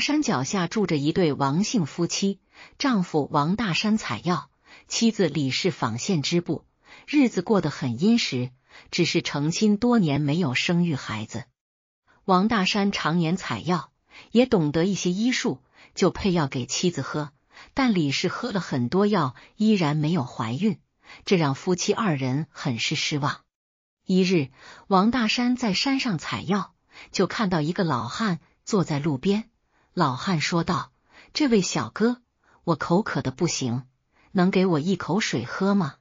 山脚下住着一对王姓夫妻，丈夫王大山采药，妻子李氏纺线织布，日子过得很殷实。只是成亲多年没有生育孩子。王大山常年采药，也懂得一些医术，就配药给妻子喝。但李氏喝了很多药，依然没有怀孕，这让夫妻二人很是失望。一日，王大山在山上采药，就看到一个老汉坐在路边。老汉说道：“这位小哥，我口渴的不行，能给我一口水喝吗？”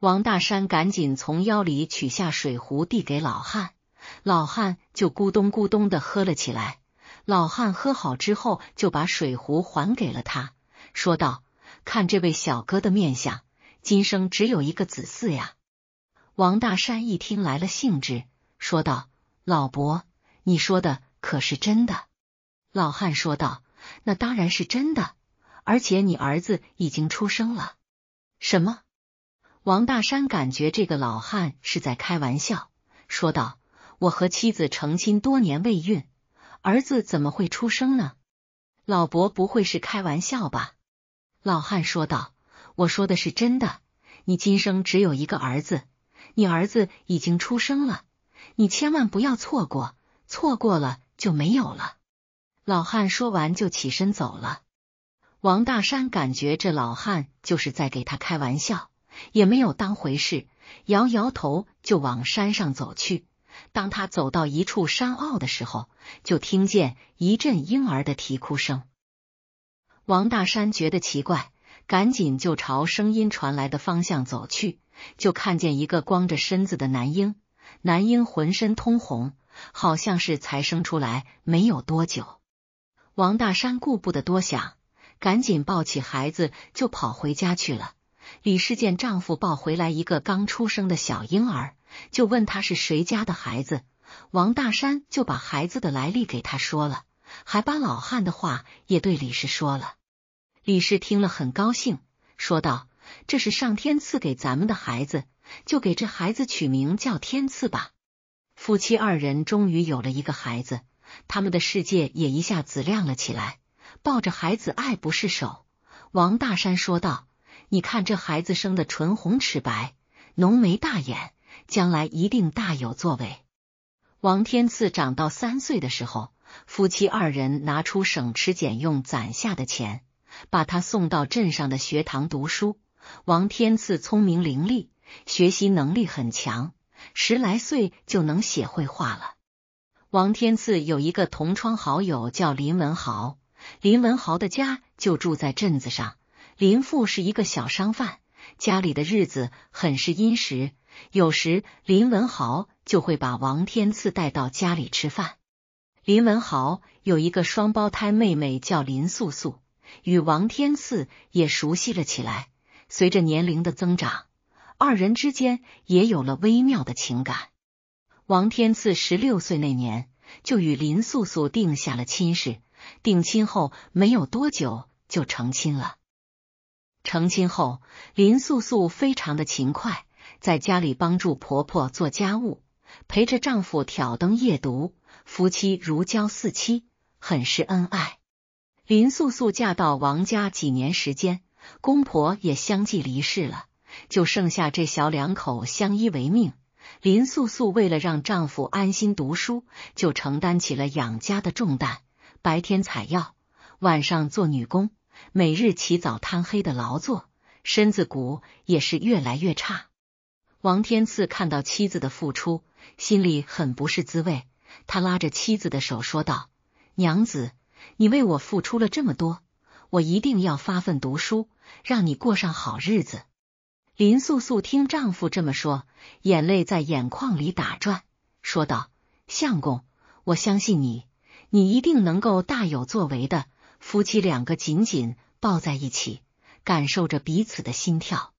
王大山赶紧从腰里取下水壶递给老汉，老汉就咕咚咕咚的喝了起来。老汉喝好之后，就把水壶还给了他，说道：“看这位小哥的面相，今生只有一个子嗣呀。”王大山一听来了兴致，说道：“老伯，你说的可是真的？”老汉说道：“那当然是真的，而且你儿子已经出生了。”什么？王大山感觉这个老汉是在开玩笑，说道：“我和妻子成亲多年未孕，儿子怎么会出生呢？”老伯不会是开玩笑吧？老汉说道：“我说的是真的，你今生只有一个儿子，你儿子已经出生了，你千万不要错过，错过了就没有了。”老汉说完就起身走了。王大山感觉这老汉就是在给他开玩笑，也没有当回事，摇摇头就往山上走去。当他走到一处山坳的时候，就听见一阵婴儿的啼哭声。王大山觉得奇怪，赶紧就朝声音传来的方向走去，就看见一个光着身子的男婴，男婴浑身通红，好像是才生出来没有多久。王大山顾不得多想，赶紧抱起孩子就跑回家去了。李氏见丈夫抱回来一个刚出生的小婴儿，就问他是谁家的孩子。王大山就把孩子的来历给他说了，还把老汉的话也对李氏说了。李氏听了很高兴，说道：“这是上天赐给咱们的孩子，就给这孩子取名叫天赐吧。”夫妻二人终于有了一个孩子。他们的世界也一下子亮了起来，抱着孩子爱不释手。王大山说道：“你看这孩子生的唇红齿白，浓眉大眼，将来一定大有作为。”王天赐长到三岁的时候，夫妻二人拿出省吃俭用攒下的钱，把他送到镇上的学堂读书。王天赐聪明伶俐，学习能力很强，十来岁就能写绘画了。王天赐有一个同窗好友叫林文豪，林文豪的家就住在镇子上。林父是一个小商贩，家里的日子很是殷实。有时林文豪就会把王天赐带到家里吃饭。林文豪有一个双胞胎妹妹叫林素素，与王天赐也熟悉了起来。随着年龄的增长，二人之间也有了微妙的情感。王天赐十六岁那年就与林素素定下了亲事，定亲后没有多久就成亲了。成亲后，林素素非常的勤快，在家里帮助婆婆做家务，陪着丈夫挑灯夜读，夫妻如胶似漆，很是恩爱。林素素嫁到王家几年时间，公婆也相继离世了，就剩下这小两口相依为命。林素素为了让丈夫安心读书，就承担起了养家的重担，白天采药，晚上做女工，每日起早贪黑的劳作，身子骨也是越来越差。王天赐看到妻子的付出，心里很不是滋味，他拉着妻子的手说道：“娘子，你为我付出了这么多，我一定要发奋读书，让你过上好日子。”林素素听丈夫这么说，眼泪在眼眶里打转，说道：“相公，我相信你，你一定能够大有作为的。”夫妻两个紧紧抱在一起，感受着彼此的心跳。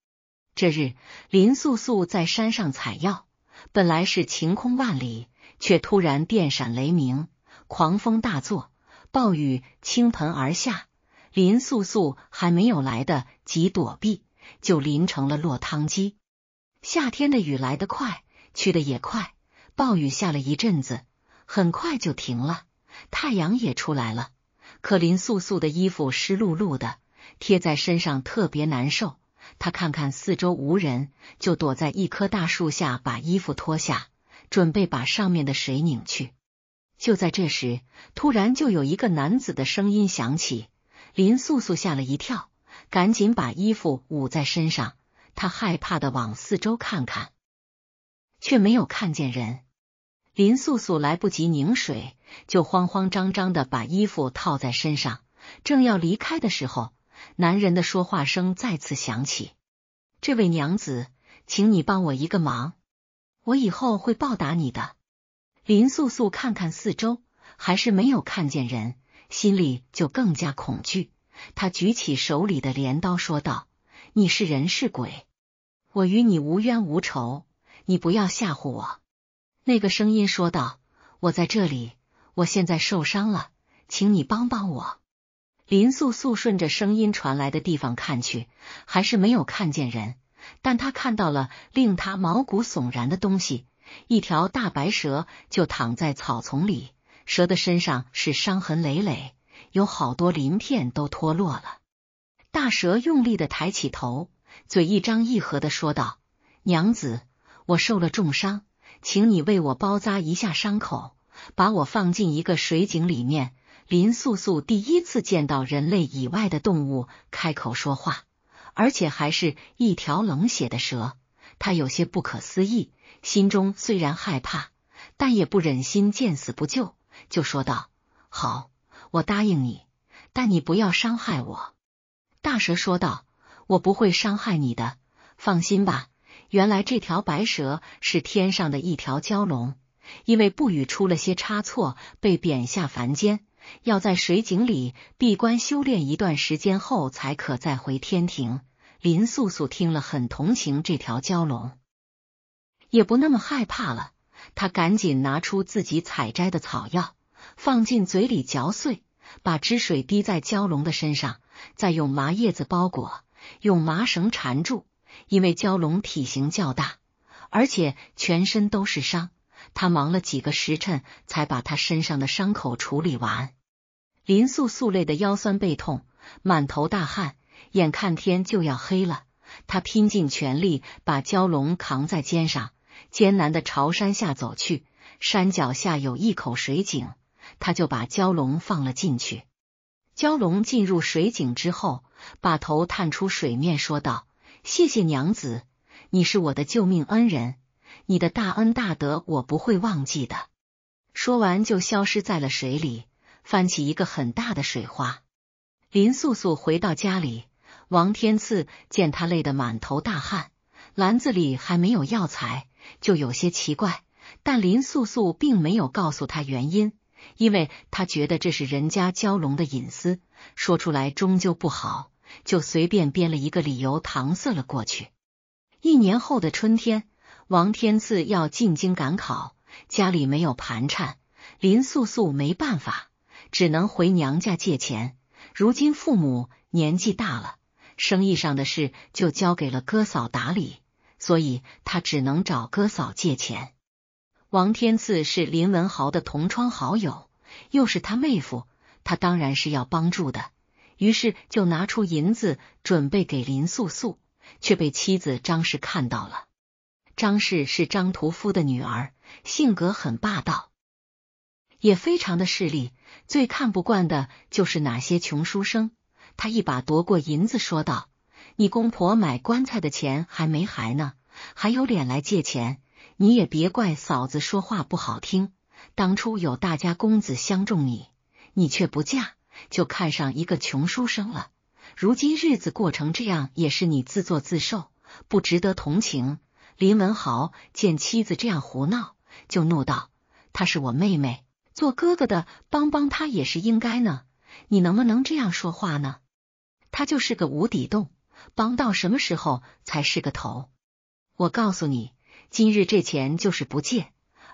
这日，林素素在山上采药，本来是晴空万里，却突然电闪雷鸣，狂风大作，暴雨倾盆而下。林素素还没有来得及躲避。就淋成了落汤鸡。夏天的雨来得快，去得也快。暴雨下了一阵子，很快就停了，太阳也出来了。可林素素的衣服湿漉漉的，贴在身上特别难受。她看看四周无人，就躲在一棵大树下，把衣服脱下，准备把上面的水拧去。就在这时，突然就有一个男子的声音响起，林素素吓了一跳。赶紧把衣服捂在身上，他害怕的往四周看看，却没有看见人。林素素来不及拧水，就慌慌张张的把衣服套在身上，正要离开的时候，男人的说话声再次响起：“这位娘子，请你帮我一个忙，我以后会报答你的。”林素素看看四周，还是没有看见人，心里就更加恐惧。他举起手里的镰刀，说道：“你是人是鬼？我与你无冤无仇，你不要吓唬我。”那个声音说道：“我在这里，我现在受伤了，请你帮帮我。”林素素顺着声音传来的地方看去，还是没有看见人，但他看到了令他毛骨悚然的东西——一条大白蛇，就躺在草丛里，蛇的身上是伤痕累累。有好多鳞片都脱落了，大蛇用力的抬起头，嘴一张一合的说道：“娘子，我受了重伤，请你为我包扎一下伤口，把我放进一个水井里面。”林素素第一次见到人类以外的动物开口说话，而且还是一条冷血的蛇，她有些不可思议，心中虽然害怕，但也不忍心见死不救，就说道：“好。”我答应你，但你不要伤害我。”大蛇说道，“我不会伤害你的，放心吧。”原来这条白蛇是天上的一条蛟龙，因为不语出了些差错，被贬下凡间，要在水井里闭关修炼一段时间后，才可再回天庭。林素素听了很同情这条蛟龙，也不那么害怕了。他赶紧拿出自己采摘的草药。放进嘴里嚼碎，把汁水滴在蛟龙的身上，再用麻叶子包裹，用麻绳缠住。因为蛟龙体型较大，而且全身都是伤，他忙了几个时辰才把他身上的伤口处理完。林素素累得腰酸背痛，满头大汗，眼看天就要黑了，他拼尽全力把蛟龙扛在肩上，艰难的朝山下走去。山脚下有一口水井。他就把蛟龙放了进去。蛟龙进入水井之后，把头探出水面，说道：“谢谢娘子，你是我的救命恩人，你的大恩大德我不会忘记的。”说完就消失在了水里，翻起一个很大的水花。林素素回到家里，王天赐见他累得满头大汗，篮子里还没有药材，就有些奇怪，但林素素并没有告诉他原因。因为他觉得这是人家蛟龙的隐私，说出来终究不好，就随便编了一个理由搪塞了过去。一年后的春天，王天赐要进京赶考，家里没有盘缠，林素素没办法，只能回娘家借钱。如今父母年纪大了，生意上的事就交给了哥嫂打理，所以他只能找哥嫂借钱。王天赐是林文豪的同窗好友，又是他妹夫，他当然是要帮助的，于是就拿出银子准备给林素素，却被妻子张氏看到了。张氏是张屠夫的女儿，性格很霸道，也非常的势利，最看不惯的就是哪些穷书生。他一把夺过银子，说道：“你公婆买棺材的钱还没还呢，还有脸来借钱？”你也别怪嫂子说话不好听，当初有大家公子相中你，你却不嫁，就看上一个穷书生了。如今日子过成这样，也是你自作自受，不值得同情。林文豪见妻子这样胡闹，就怒道：“她是我妹妹，做哥哥的帮帮她也是应该呢。你能不能这样说话呢？她就是个无底洞，帮到什么时候才是个头？我告诉你。”今日这钱就是不借，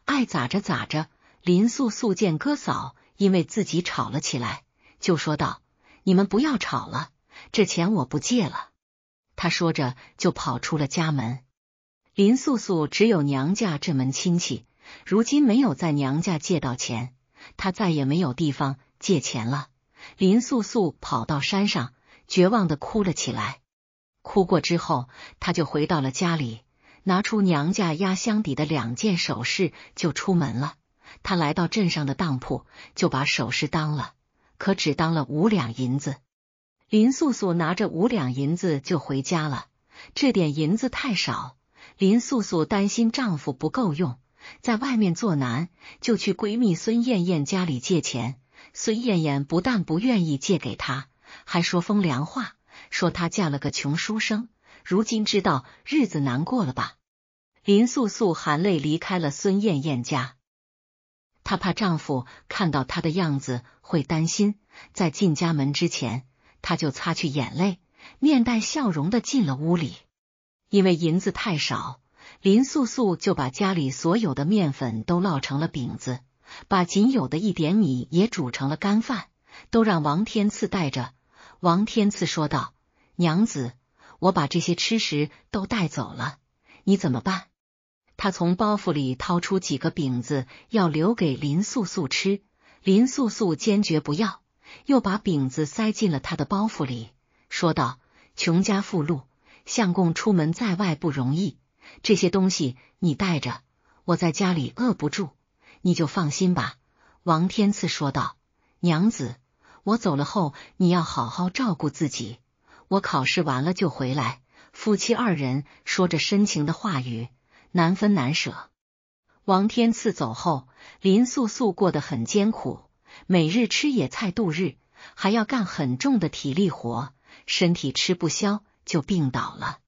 爱咋着咋着。林素素见哥嫂因为自己吵了起来，就说道：“你们不要吵了，这钱我不借了。”他说着就跑出了家门。林素素只有娘家这门亲戚，如今没有在娘家借到钱，她再也没有地方借钱了。林素素跑到山上，绝望的哭了起来。哭过之后，她就回到了家里。拿出娘家压箱底的两件首饰就出门了。她来到镇上的当铺，就把首饰当了，可只当了五两银子。林素素拿着五两银子就回家了。这点银子太少，林素素担心丈夫不够用，在外面做难，就去闺蜜孙艳艳家里借钱。孙艳艳不但不愿意借给她，还说风凉话，说她嫁了个穷书生，如今知道日子难过了吧。林素素含泪离开了孙艳艳家，她怕丈夫看到她的样子会担心，在进家门之前，她就擦去眼泪，面带笑容的进了屋里。因为银子太少，林素素就把家里所有的面粉都烙成了饼子，把仅有的一点米也煮成了干饭，都让王天赐带着。王天赐说道：“娘子，我把这些吃食都带走了，你怎么办？”他从包袱里掏出几个饼子，要留给林素素吃。林素素坚决不要，又把饼子塞进了他的包袱里，说道：“穷家富路，相公出门在外不容易，这些东西你带着，我在家里饿不住。你就放心吧。”王天赐说道：“娘子，我走了后，你要好好照顾自己。我考试完了就回来。”夫妻二人说着深情的话语。难分难舍。王天赐走后，林素素过得很艰苦，每日吃野菜度日，还要干很重的体力活，身体吃不消就病倒了。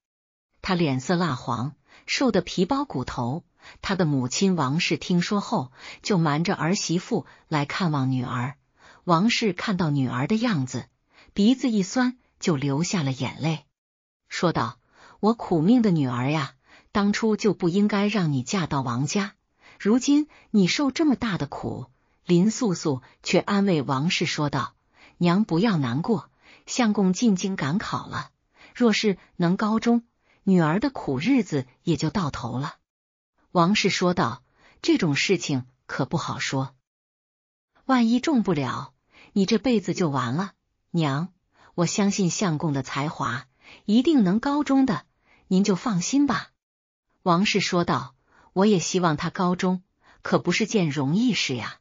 他脸色蜡黄，瘦得皮包骨头。他的母亲王氏听说后，就瞒着儿媳妇来看望女儿。王氏看到女儿的样子，鼻子一酸，就流下了眼泪，说道：“我苦命的女儿呀！”当初就不应该让你嫁到王家，如今你受这么大的苦。林素素却安慰王氏说道：“娘，不要难过，相公进京赶考了，若是能高中，女儿的苦日子也就到头了。”王氏说道：“这种事情可不好说，万一中不了，你这辈子就完了。”娘，我相信相公的才华，一定能高中的，您就放心吧。王氏说道：“我也希望他高中，可不是件容易事呀。”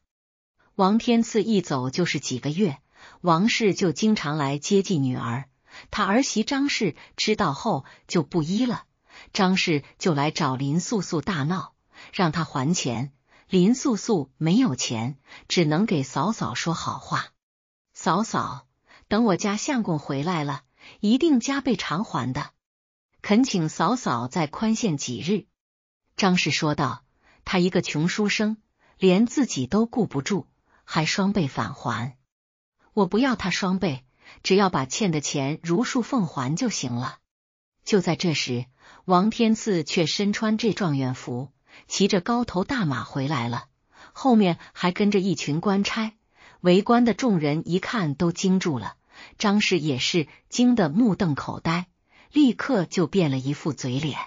王天赐一走就是几个月，王氏就经常来接济女儿。他儿媳张氏知道后就不依了，张氏就来找林素素大闹，让她还钱。林素素没有钱，只能给嫂嫂说好话。嫂嫂，等我家相公回来了，一定加倍偿还的。恳请嫂嫂再宽限几日。”张氏说道，“他一个穷书生，连自己都顾不住，还双倍返还？我不要他双倍，只要把欠的钱如数奉还就行了。”就在这时，王天赐却身穿这状元服，骑着高头大马回来了，后面还跟着一群官差。围观的众人一看，都惊住了；张氏也是惊得目瞪口呆。立刻就变了一副嘴脸，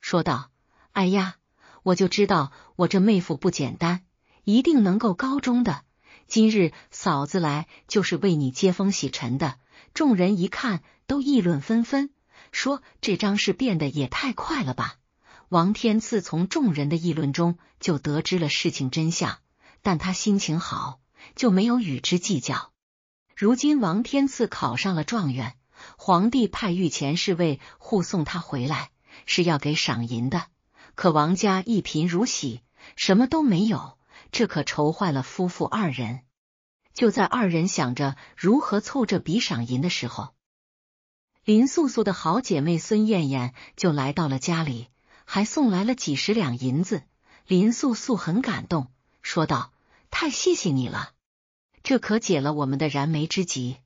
说道：“哎呀，我就知道我这妹夫不简单，一定能够高中。的今日嫂子来就是为你接风洗尘的。”众人一看，都议论纷纷，说：“这张氏变得也太快了吧！”王天赐从众人的议论中就得知了事情真相，但他心情好，就没有与之计较。如今王天赐考上了状元。皇帝派御前侍卫护送他回来，是要给赏银的。可王家一贫如洗，什么都没有，这可愁坏了夫妇二人。就在二人想着如何凑这笔赏银的时候，林素素的好姐妹孙艳艳就来到了家里，还送来了几十两银子。林素素很感动，说道：“太谢谢你了，这可解了我们的燃眉之急。”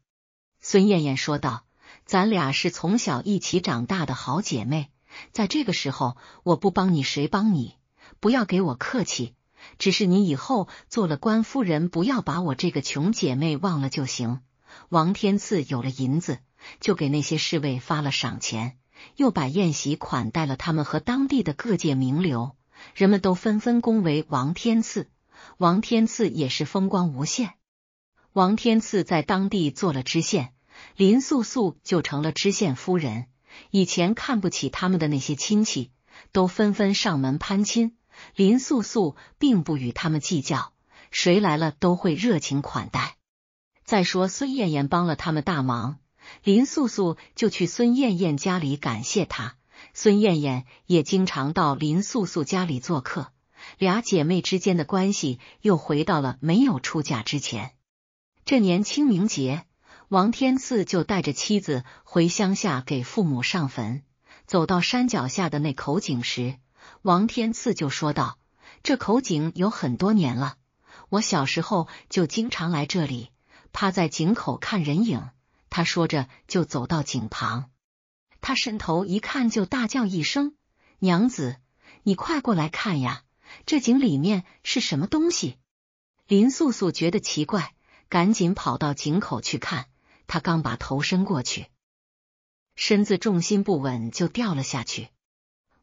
孙艳艳说道。咱俩是从小一起长大的好姐妹，在这个时候我不帮你谁帮你？不要给我客气，只是你以后做了官夫人，不要把我这个穷姐妹忘了就行。王天赐有了银子，就给那些侍卫发了赏钱，又把宴席款待了他们和当地的各界名流，人们都纷纷恭维王天赐，王天赐也是风光无限。王天赐在当地做了知县。林素素就成了知县夫人，以前看不起他们的那些亲戚，都纷纷上门攀亲。林素素并不与他们计较，谁来了都会热情款待。再说孙艳艳帮了他们大忙，林素素就去孙艳艳家里感谢她。孙艳艳也经常到林素素家里做客，俩姐妹之间的关系又回到了没有出嫁之前。这年清明节。王天赐就带着妻子回乡下给父母上坟。走到山脚下的那口井时，王天赐就说道：“这口井有很多年了，我小时候就经常来这里趴在井口看人影。”他说着就走到井旁，他伸头一看，就大叫一声：“娘子，你快过来看呀！这井里面是什么东西？”林素素觉得奇怪，赶紧跑到井口去看。他刚把头伸过去，身子重心不稳就掉了下去。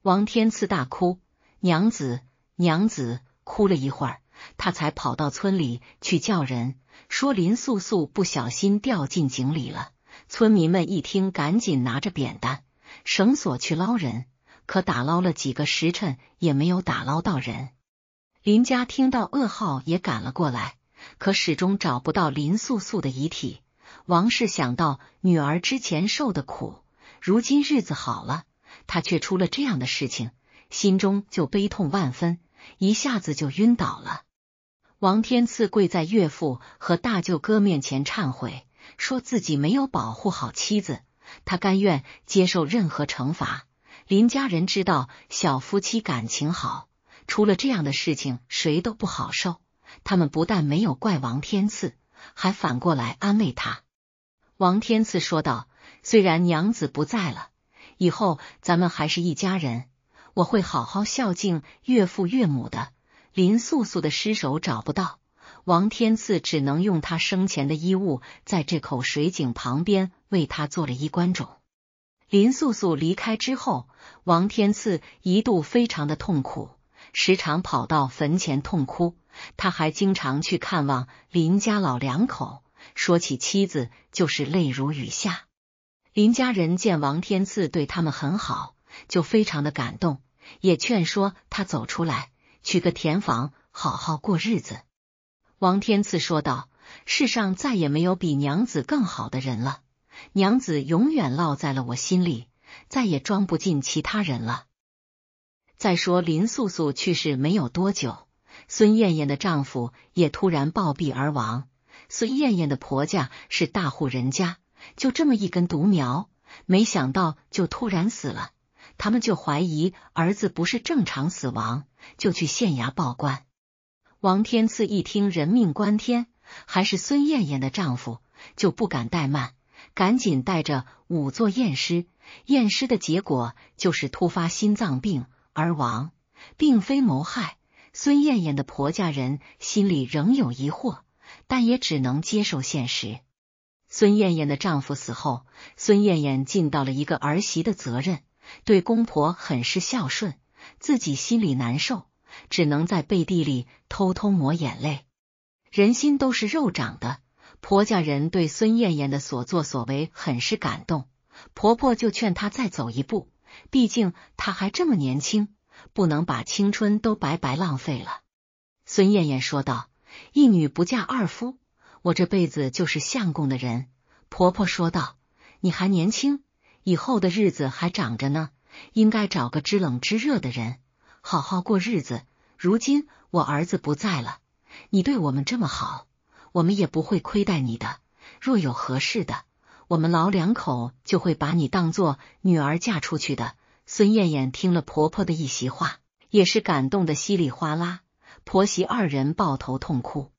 王天赐大哭：“娘子，娘子！”哭了一会儿，他才跑到村里去叫人，说林素素不小心掉进井里了。村民们一听，赶紧拿着扁担、绳索去捞人，可打捞了几个时辰也没有打捞到人。林家听到噩耗也赶了过来，可始终找不到林素素的遗体。王氏想到女儿之前受的苦，如今日子好了，他却出了这样的事情，心中就悲痛万分，一下子就晕倒了。王天赐跪在岳父和大舅哥面前忏悔，说自己没有保护好妻子，他甘愿接受任何惩罚。林家人知道小夫妻感情好，出了这样的事情，谁都不好受。他们不但没有怪王天赐，还反过来安慰他。王天赐说道：“虽然娘子不在了，以后咱们还是一家人，我会好好孝敬岳父岳母的。”林素素的尸首找不到，王天赐只能用他生前的衣物，在这口水井旁边为他做了衣冠冢。林素素离开之后，王天赐一度非常的痛苦，时常跑到坟前痛哭，他还经常去看望林家老两口。说起妻子，就是泪如雨下。林家人见王天赐对他们很好，就非常的感动，也劝说他走出来，娶个田房，好好过日子。王天赐说道：“世上再也没有比娘子更好的人了，娘子永远烙在了我心里，再也装不进其他人了。再说林素素去世没有多久，孙艳艳的丈夫也突然暴毙而亡。”孙艳艳的婆家是大户人家，就这么一根独苗，没想到就突然死了。他们就怀疑儿子不是正常死亡，就去县衙报官。王天赐一听人命关天，还是孙艳艳的丈夫，就不敢怠慢，赶紧带着仵作验尸。验尸的结果就是突发心脏病而亡，并非谋害。孙艳艳的婆家人心里仍有疑惑。但也只能接受现实。孙艳艳的丈夫死后，孙艳艳尽到了一个儿媳的责任，对公婆很是孝顺，自己心里难受，只能在背地里偷偷抹眼泪。人心都是肉长的，婆家人对孙艳艳的所作所为很是感动，婆婆就劝她再走一步，毕竟她还这么年轻，不能把青春都白白浪费了。孙艳艳说道。一女不嫁二夫，我这辈子就是相公的人。”婆婆说道，“你还年轻，以后的日子还长着呢，应该找个知冷知热的人，好好过日子。如今我儿子不在了，你对我们这么好，我们也不会亏待你的。若有合适的，我们老两口就会把你当做女儿嫁出去的。”孙艳艳听了婆婆的一席话，也是感动的稀里哗啦。婆媳二人抱头痛哭。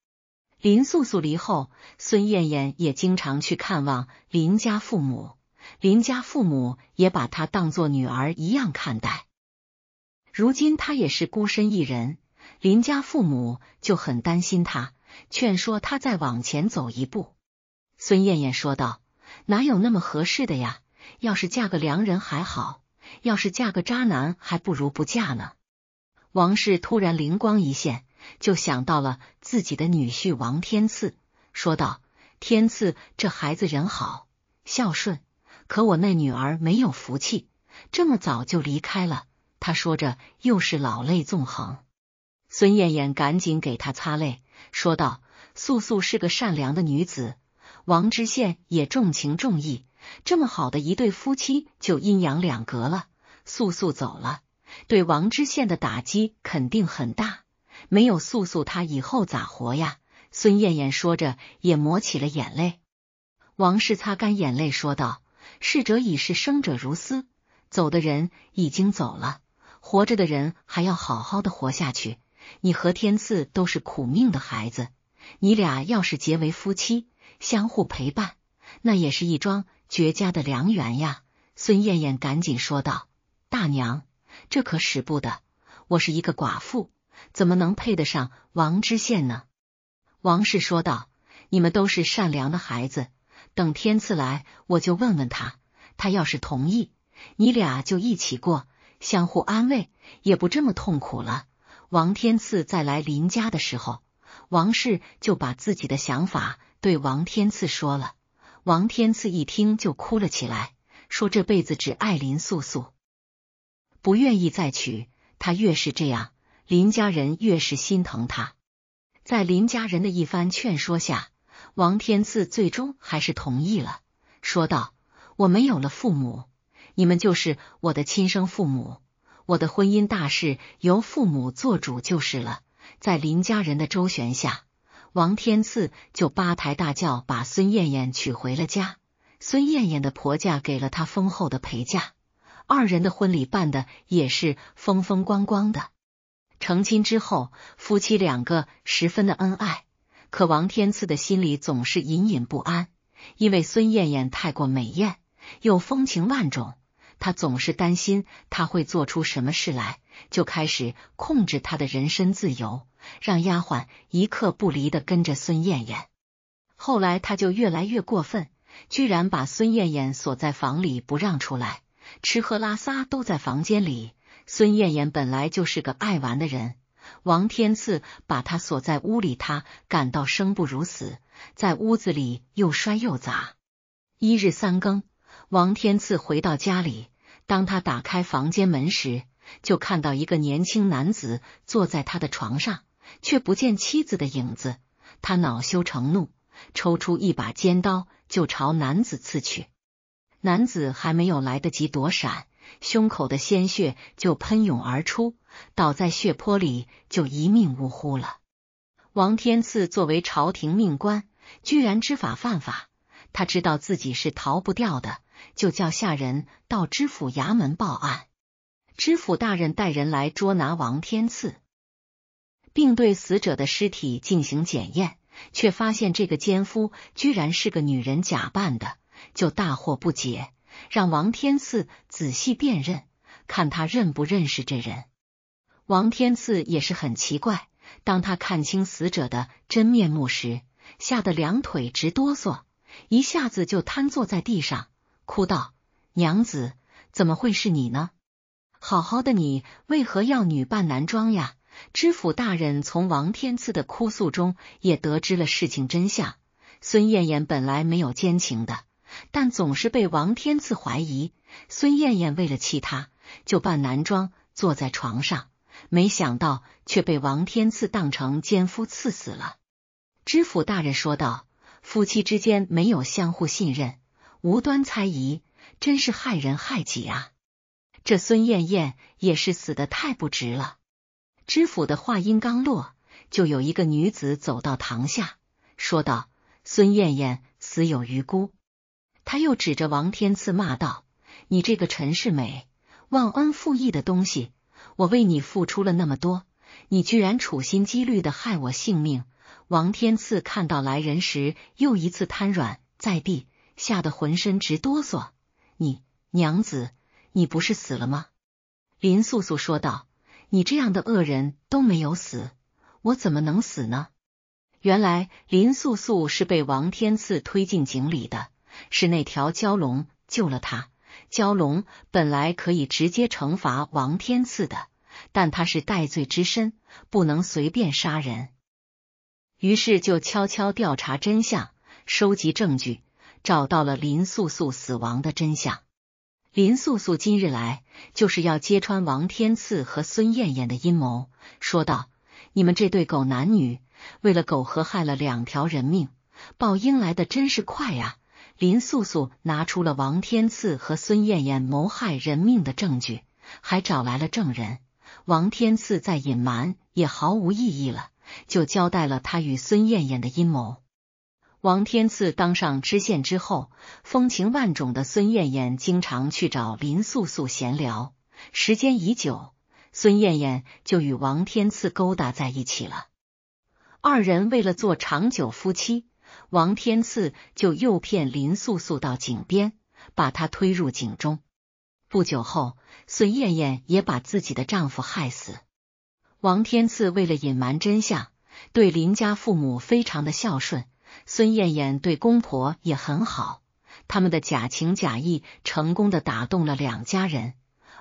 林素素离后，孙艳艳也经常去看望林家父母，林家父母也把她当做女儿一样看待。如今她也是孤身一人，林家父母就很担心她，劝说她再往前走一步。孙艳艳说道：“哪有那么合适的呀？要是嫁个良人还好，要是嫁个渣男，还不如不嫁呢。”王氏突然灵光一现，就想到了自己的女婿王天赐，说道：“天赐这孩子人好，孝顺，可我那女儿没有福气，这么早就离开了。”他说着，又是老泪纵横。孙艳艳赶紧给他擦泪，说道：“素素是个善良的女子，王知县也重情重义，这么好的一对夫妻就阴阳两隔了，素素走了。”对王知县的打击肯定很大，没有素素，他以后咋活呀？孙艳艳说着也抹起了眼泪。王氏擦干眼泪说道：“逝者已逝，生者如斯。走的人已经走了，活着的人还要好好的活下去。你和天赐都是苦命的孩子，你俩要是结为夫妻，相互陪伴，那也是一桩绝佳的良缘呀。”孙艳艳赶紧说道：“大娘。”这可使不得！我是一个寡妇，怎么能配得上王知县呢？王氏说道：“你们都是善良的孩子，等天赐来，我就问问他，他要是同意，你俩就一起过，相互安慰，也不这么痛苦了。”王天赐再来林家的时候，王氏就把自己的想法对王天赐说了。王天赐一听就哭了起来，说这辈子只爱林素素。不愿意再娶，他越是这样，林家人越是心疼他。在林家人的一番劝说下，王天赐最终还是同意了，说道：“我没有了父母，你们就是我的亲生父母，我的婚姻大事由父母做主就是了。”在林家人的周旋下，王天赐就八抬大轿把孙艳艳娶回了家。孙艳艳的婆家给了他丰厚的陪嫁。二人的婚礼办的也是风风光光的，成亲之后，夫妻两个十分的恩爱。可王天赐的心里总是隐隐不安，因为孙艳艳太过美艳，又风情万种，他总是担心他会做出什么事来，就开始控制他的人身自由，让丫鬟一刻不离的跟着孙艳艳。后来他就越来越过分，居然把孙艳艳锁在房里不让出来。吃喝拉撒都在房间里。孙艳艳本来就是个爱玩的人，王天赐把她锁在屋里，她感到生不如死，在屋子里又摔又砸。一日三更，王天赐回到家里，当他打开房间门时，就看到一个年轻男子坐在他的床上，却不见妻子的影子。他恼羞成怒，抽出一把尖刀就朝男子刺去。男子还没有来得及躲闪，胸口的鲜血就喷涌而出，倒在血泊里就一命呜呼了。王天赐作为朝廷命官，居然知法犯法，他知道自己是逃不掉的，就叫下人到知府衙门报案。知府大人带人来捉拿王天赐，并对死者的尸体进行检验，却发现这个奸夫居然是个女人假扮的。就大惑不解，让王天赐仔细辨认，看他认不认识这人。王天赐也是很奇怪。当他看清死者的真面目时，吓得两腿直哆嗦，一下子就瘫坐在地上，哭道：“娘子，怎么会是你呢？好好的你，为何要女扮男装呀？”知府大人从王天赐的哭诉中也得知了事情真相。孙艳艳本来没有奸情的。但总是被王天赐怀疑。孙艳艳为了气他，就扮男装坐在床上，没想到却被王天赐当成奸夫赐死了。知府大人说道：“夫妻之间没有相互信任，无端猜疑，真是害人害己啊！这孙艳艳也是死的太不值了。”知府的话音刚落，就有一个女子走到堂下，说道：“孙艳艳死有余辜。”他又指着王天赐骂道：“你这个陈世美，忘恩负义的东西！我为你付出了那么多，你居然处心积虑的害我性命！”王天赐看到来人时，又一次瘫软在地，吓得浑身直哆嗦。“你娘子，你不是死了吗？”林素素说道：“你这样的恶人都没有死，我怎么能死呢？”原来林素素是被王天赐推进井里的。是那条蛟龙救了他。蛟龙本来可以直接惩罚王天赐的，但他是戴罪之身，不能随便杀人。于是就悄悄调查真相，收集证据，找到了林素素死亡的真相。林素素今日来就是要揭穿王天赐和孙艳艳的阴谋，说道：“你们这对狗男女，为了狗和害了两条人命，报应来的真是快呀！”林素素拿出了王天赐和孙艳艳谋害人命的证据，还找来了证人。王天赐再隐瞒也毫无意义了，就交代了他与孙艳艳的阴谋。王天赐当上知县之后，风情万种的孙艳艳经常去找林素素闲聊，时间已久，孙艳艳就与王天赐勾搭在一起了。二人为了做长久夫妻。王天赐就诱骗林素素到井边，把她推入井中。不久后，孙艳艳也把自己的丈夫害死。王天赐为了隐瞒真相，对林家父母非常的孝顺，孙艳艳对公婆也很好，他们的假情假意成功的打动了两家人，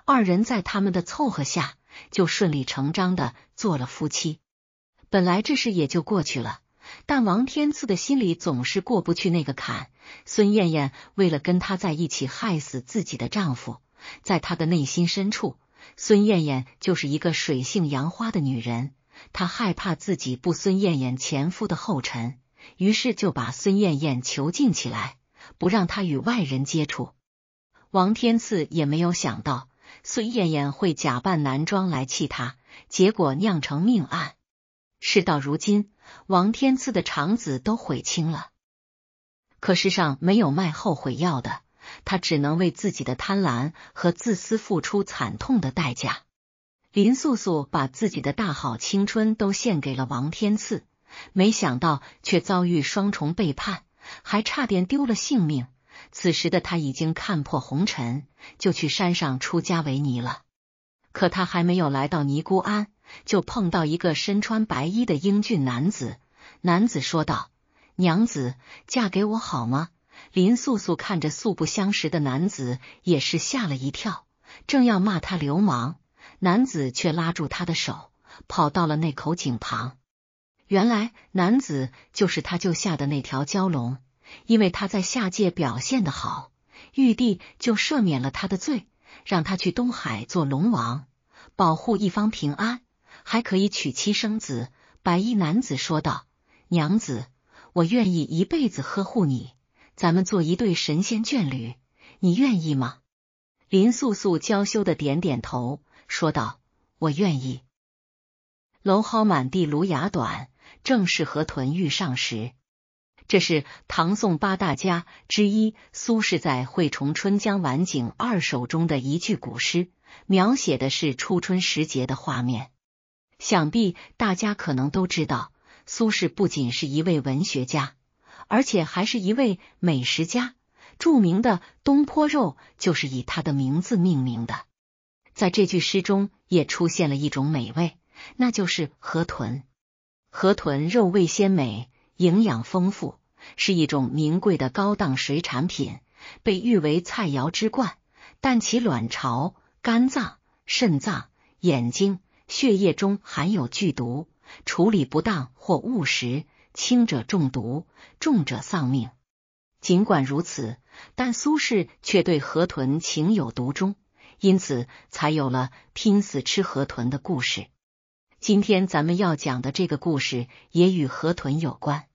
二人在他们的凑合下就顺理成章的做了夫妻。本来这事也就过去了。但王天赐的心里总是过不去那个坎。孙艳艳为了跟他在一起，害死自己的丈夫，在他的内心深处，孙艳艳就是一个水性杨花的女人。他害怕自己不孙艳艳前夫的后尘，于是就把孙艳艳囚禁起来，不让她与外人接触。王天赐也没有想到孙艳艳会假扮男装来气他，结果酿成命案。事到如今。王天赐的肠子都悔青了，可世上没有卖后悔药的，他只能为自己的贪婪和自私付出惨痛的代价。林素素把自己的大好青春都献给了王天赐，没想到却遭遇双重背叛，还差点丢了性命。此时的他已经看破红尘，就去山上出家为尼了。可他还没有来到尼姑庵。就碰到一个身穿白衣的英俊男子，男子说道：“娘子，嫁给我好吗？”林素素看着素不相识的男子，也是吓了一跳，正要骂他流氓，男子却拉住她的手，跑到了那口井旁。原来男子就是他救下的那条蛟龙，因为他在下界表现的好，玉帝就赦免了他的罪，让他去东海做龙王，保护一方平安。还可以娶妻生子，白衣男子说道：“娘子，我愿意一辈子呵护你，咱们做一对神仙眷侣，你愿意吗？”林素素娇羞的点点头，说道：“我愿意。”蒌蒿满地芦芽短，正是河豚欲上时。这是唐宋八大家之一苏轼在《惠崇春江晚景二首》中的一句古诗，描写的是初春时节的画面。想必大家可能都知道，苏轼不仅是一位文学家，而且还是一位美食家。著名的东坡肉就是以他的名字命名的。在这句诗中也出现了一种美味，那就是河豚。河豚肉味鲜美，营养丰富，是一种名贵的高档水产品，被誉为菜肴之冠。但其卵巢、肝脏、肾脏、眼睛。血液中含有剧毒，处理不当或误食，轻者中毒，重者丧命。尽管如此，但苏轼却对河豚情有独钟，因此才有了拼死吃河豚的故事。今天咱们要讲的这个故事也与河豚有关。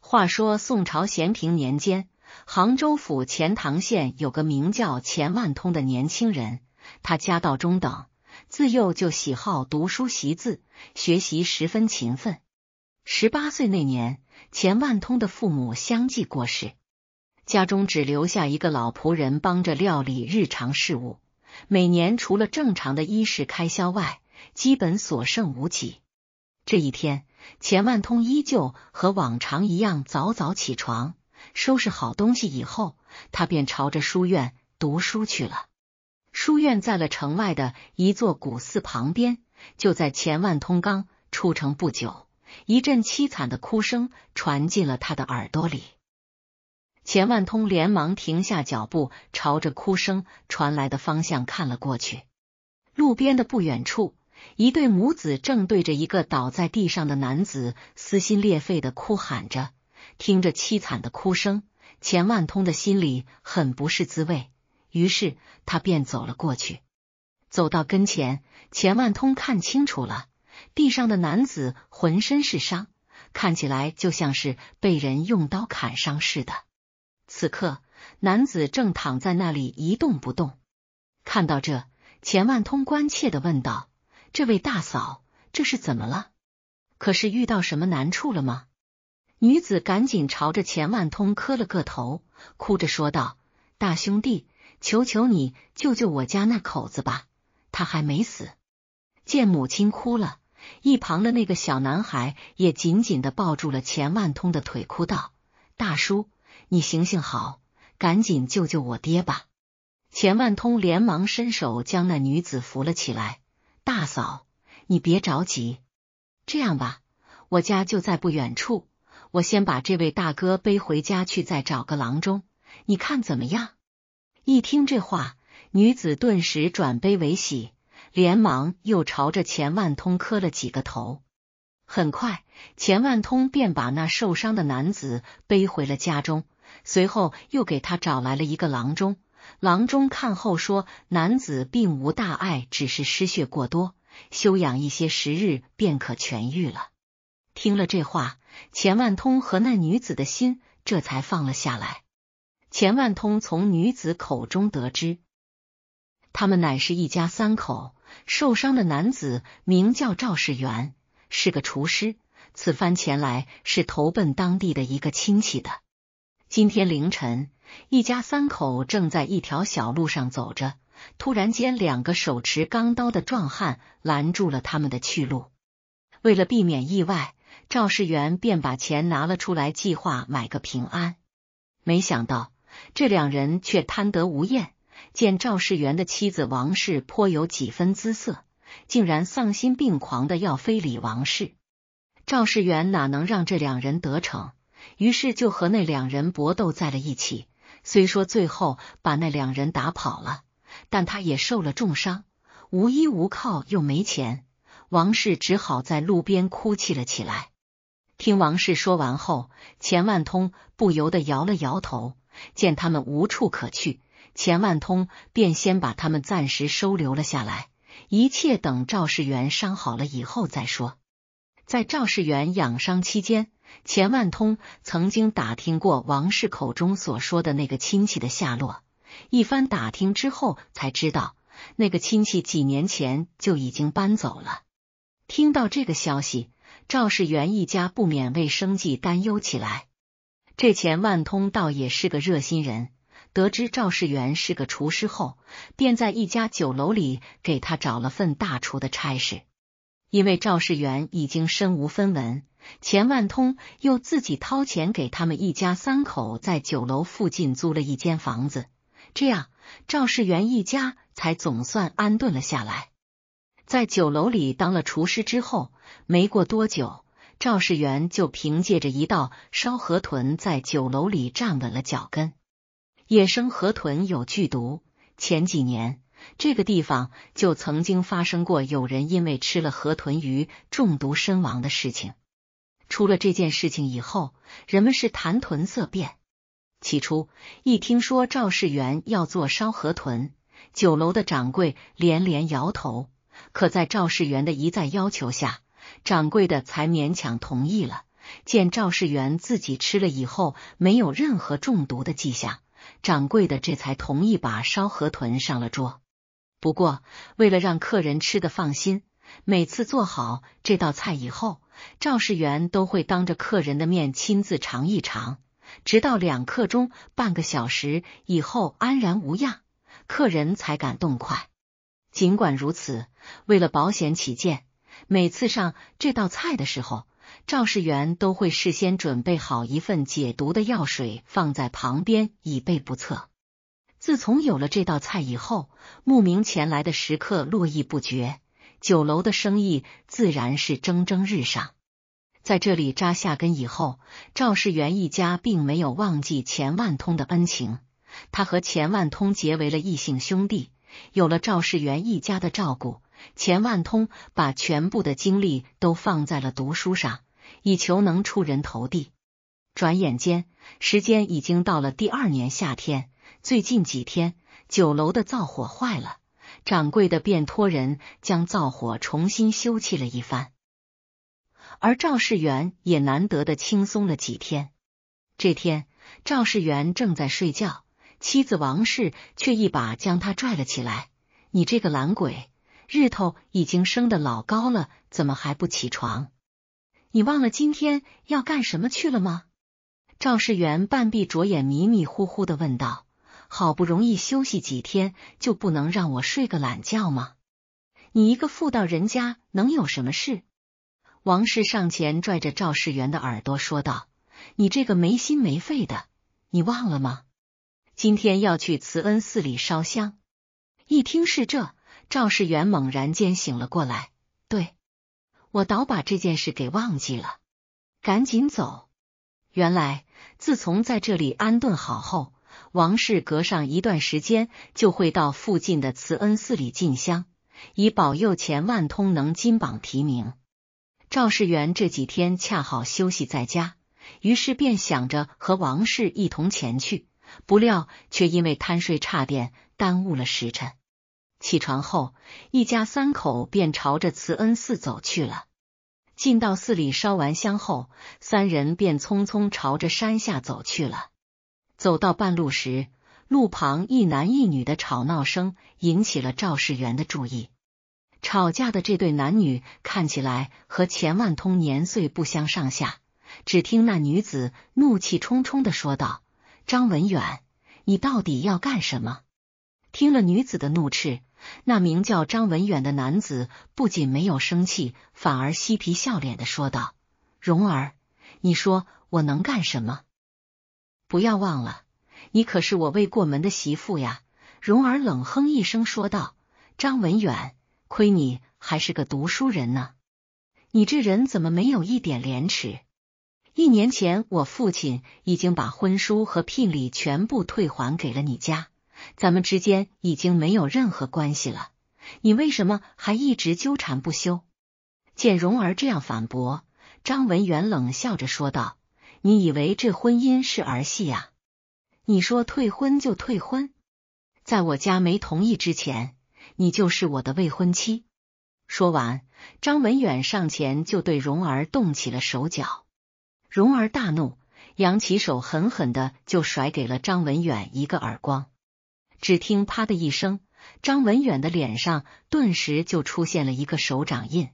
话说宋朝咸平年间，杭州府钱塘县有个名叫钱万通的年轻人，他家道中等。自幼就喜好读书习字，学习十分勤奋。十八岁那年，钱万通的父母相继过世，家中只留下一个老仆人帮着料理日常事务。每年除了正常的衣食开销外，基本所剩无几。这一天，钱万通依旧和往常一样早早起床，收拾好东西以后，他便朝着书院读书去了。书院在了城外的一座古寺旁边，就在钱万通刚出城不久，一阵凄惨的哭声传进了他的耳朵里。钱万通连忙停下脚步，朝着哭声传来的方向看了过去。路边的不远处，一对母子正对着一个倒在地上的男子撕心裂肺的哭喊着。听着凄惨的哭声，钱万通的心里很不是滋味。于是他便走了过去，走到跟前，钱万通看清楚了，地上的男子浑身是伤，看起来就像是被人用刀砍伤似的。此刻，男子正躺在那里一动不动。看到这，钱万通关切的问道：“这位大嫂，这是怎么了？可是遇到什么难处了吗？”女子赶紧朝着钱万通磕了个头，哭着说道：“大兄弟。”求求你救救我家那口子吧，他还没死。见母亲哭了，一旁的那个小男孩也紧紧的抱住了钱万通的腿，哭道：“大叔，你行行好，赶紧救救我爹吧！”钱万通连忙伸手将那女子扶了起来：“大嫂，你别着急。这样吧，我家就在不远处，我先把这位大哥背回家去，再找个郎中，你看怎么样？”一听这话，女子顿时转悲为喜，连忙又朝着钱万通磕了几个头。很快，钱万通便把那受伤的男子背回了家中，随后又给他找来了一个郎中。郎中看后说，男子并无大碍，只是失血过多，休养一些时日便可痊愈了。听了这话，钱万通和那女子的心这才放了下来。钱万通从女子口中得知，他们乃是一家三口。受伤的男子名叫赵世元，是个厨师。此番前来是投奔当地的一个亲戚的。今天凌晨，一家三口正在一条小路上走着，突然间，两个手持钢刀的壮汉拦住了他们的去路。为了避免意外，赵世元便把钱拿了出来，计划买个平安。没想到。这两人却贪得无厌，见赵世元的妻子王氏颇有几分姿色，竟然丧心病狂的要非礼王氏。赵世元哪能让这两人得逞？于是就和那两人搏斗在了一起。虽说最后把那两人打跑了，但他也受了重伤，无依无靠又没钱，王氏只好在路边哭泣了起来。听王氏说完后，钱万通不由得摇了摇头。见他们无处可去，钱万通便先把他们暂时收留了下来，一切等赵世元伤好了以后再说。在赵世元养伤期间，钱万通曾经打听过王氏口中所说的那个亲戚的下落，一番打听之后才知道，那个亲戚几年前就已经搬走了。听到这个消息，赵世元一家不免为生计担忧起来。这钱万通倒也是个热心人，得知赵世元是个厨师后，便在一家酒楼里给他找了份大厨的差事。因为赵世元已经身无分文，钱万通又自己掏钱给他们一家三口在酒楼附近租了一间房子，这样赵世元一家才总算安顿了下来。在酒楼里当了厨师之后，没过多久。赵世元就凭借着一道烧河豚，在酒楼里站稳了脚跟。野生河豚有剧毒，前几年这个地方就曾经发生过有人因为吃了河豚鱼中毒身亡的事情。出了这件事情以后，人们是谈豚色变。起初，一听说赵世元要做烧河豚，酒楼的掌柜连连摇头。可在赵世元的一再要求下。掌柜的才勉强同意了。见赵世元自己吃了以后没有任何中毒的迹象，掌柜的这才同意把烧河豚上了桌。不过，为了让客人吃的放心，每次做好这道菜以后，赵世元都会当着客人的面亲自尝一尝，直到两刻钟、半个小时以后安然无恙，客人才敢动筷。尽管如此，为了保险起见。每次上这道菜的时候，赵世元都会事先准备好一份解毒的药水放在旁边以备不测。自从有了这道菜以后，慕名前来的食客络绎不绝，酒楼的生意自然是蒸蒸日上。在这里扎下根以后，赵世元一家并没有忘记钱万通的恩情，他和钱万通结为了异姓兄弟，有了赵世元一家的照顾。钱万通把全部的精力都放在了读书上，以求能出人头地。转眼间，时间已经到了第二年夏天。最近几天，酒楼的灶火坏了，掌柜的便托人将灶火重新修葺了一番。而赵世元也难得的轻松了几天。这天，赵世元正在睡觉，妻子王氏却一把将他拽了起来：“你这个懒鬼！”日头已经升得老高了，怎么还不起床？你忘了今天要干什么去了吗？赵世元半闭着眼，迷迷糊糊的问道：“好不容易休息几天，就不能让我睡个懒觉吗？你一个妇道人家能有什么事？”王氏上前拽着赵世元的耳朵说道：“你这个没心没肺的，你忘了吗？今天要去慈恩寺里烧香。”一听是这。赵世元猛然间醒了过来，对我倒把这件事给忘记了。赶紧走！原来自从在这里安顿好后，王氏隔上一段时间就会到附近的慈恩寺里进香，以保佑钱万通能金榜题名。赵世元这几天恰好休息在家，于是便想着和王氏一同前去，不料却因为贪睡，差点耽误了时辰。起床后，一家三口便朝着慈恩寺走去了。进到寺里烧完香后，三人便匆匆朝着山下走去了。走到半路时，路旁一男一女的吵闹声引起了赵世元的注意。吵架的这对男女看起来和钱万通年岁不相上下。只听那女子怒气冲冲的说道：“张文远，你到底要干什么？”听了女子的怒斥。那名叫张文远的男子不仅没有生气，反而嬉皮笑脸的说道：“蓉儿，你说我能干什么？不要忘了，你可是我未过门的媳妇呀。”蓉儿冷哼一声说道：“张文远，亏你还是个读书人呢，你这人怎么没有一点廉耻？一年前，我父亲已经把婚书和聘礼全部退还给了你家。”咱们之间已经没有任何关系了，你为什么还一直纠缠不休？见荣儿这样反驳，张文远冷笑着说道：“你以为这婚姻是儿戏啊？你说退婚就退婚，在我家没同意之前，你就是我的未婚妻。”说完，张文远上前就对荣儿动起了手脚。荣儿大怒，扬起手狠狠的就甩给了张文远一个耳光。只听“啪”的一声，张文远的脸上顿时就出现了一个手掌印。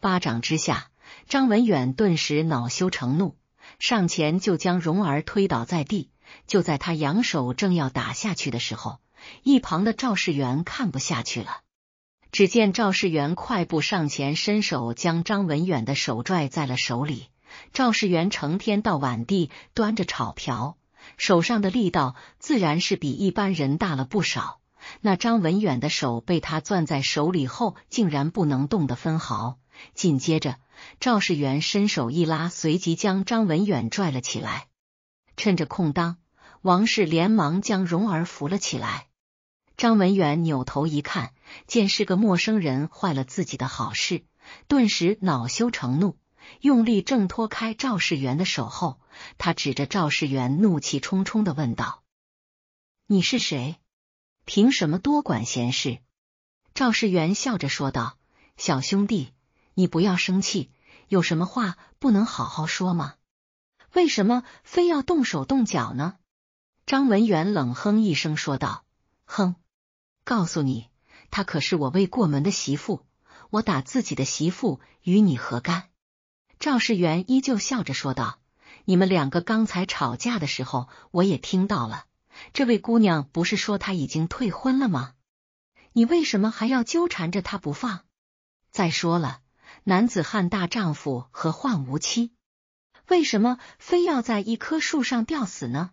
巴掌之下，张文远顿时恼羞成怒，上前就将荣儿推倒在地。就在他扬手正要打下去的时候，一旁的赵世元看不下去了，只见赵世元快步上前，伸手将张文远的手拽在了手里。赵世元成天到晚地端着炒瓢。手上的力道自然是比一般人大了不少。那张文远的手被他攥在手里后，竟然不能动的分毫。紧接着，赵世元伸手一拉，随即将张文远拽了起来。趁着空当，王氏连忙将荣儿扶了起来。张文远扭头一看，见是个陌生人坏了自己的好事，顿时恼羞成怒，用力挣脱开赵世元的手后。他指着赵世元，怒气冲冲的问道：“你是谁？凭什么多管闲事？”赵世元笑着说道：“小兄弟，你不要生气，有什么话不能好好说吗？为什么非要动手动脚呢？”张文元冷哼一声说道：“哼，告诉你，她可是我未过门的媳妇，我打自己的媳妇，与你何干？”赵世元依旧笑着说道。你们两个刚才吵架的时候，我也听到了。这位姑娘不是说她已经退婚了吗？你为什么还要纠缠着她不放？再说了，男子汉大丈夫何患无妻？为什么非要在一棵树上吊死呢？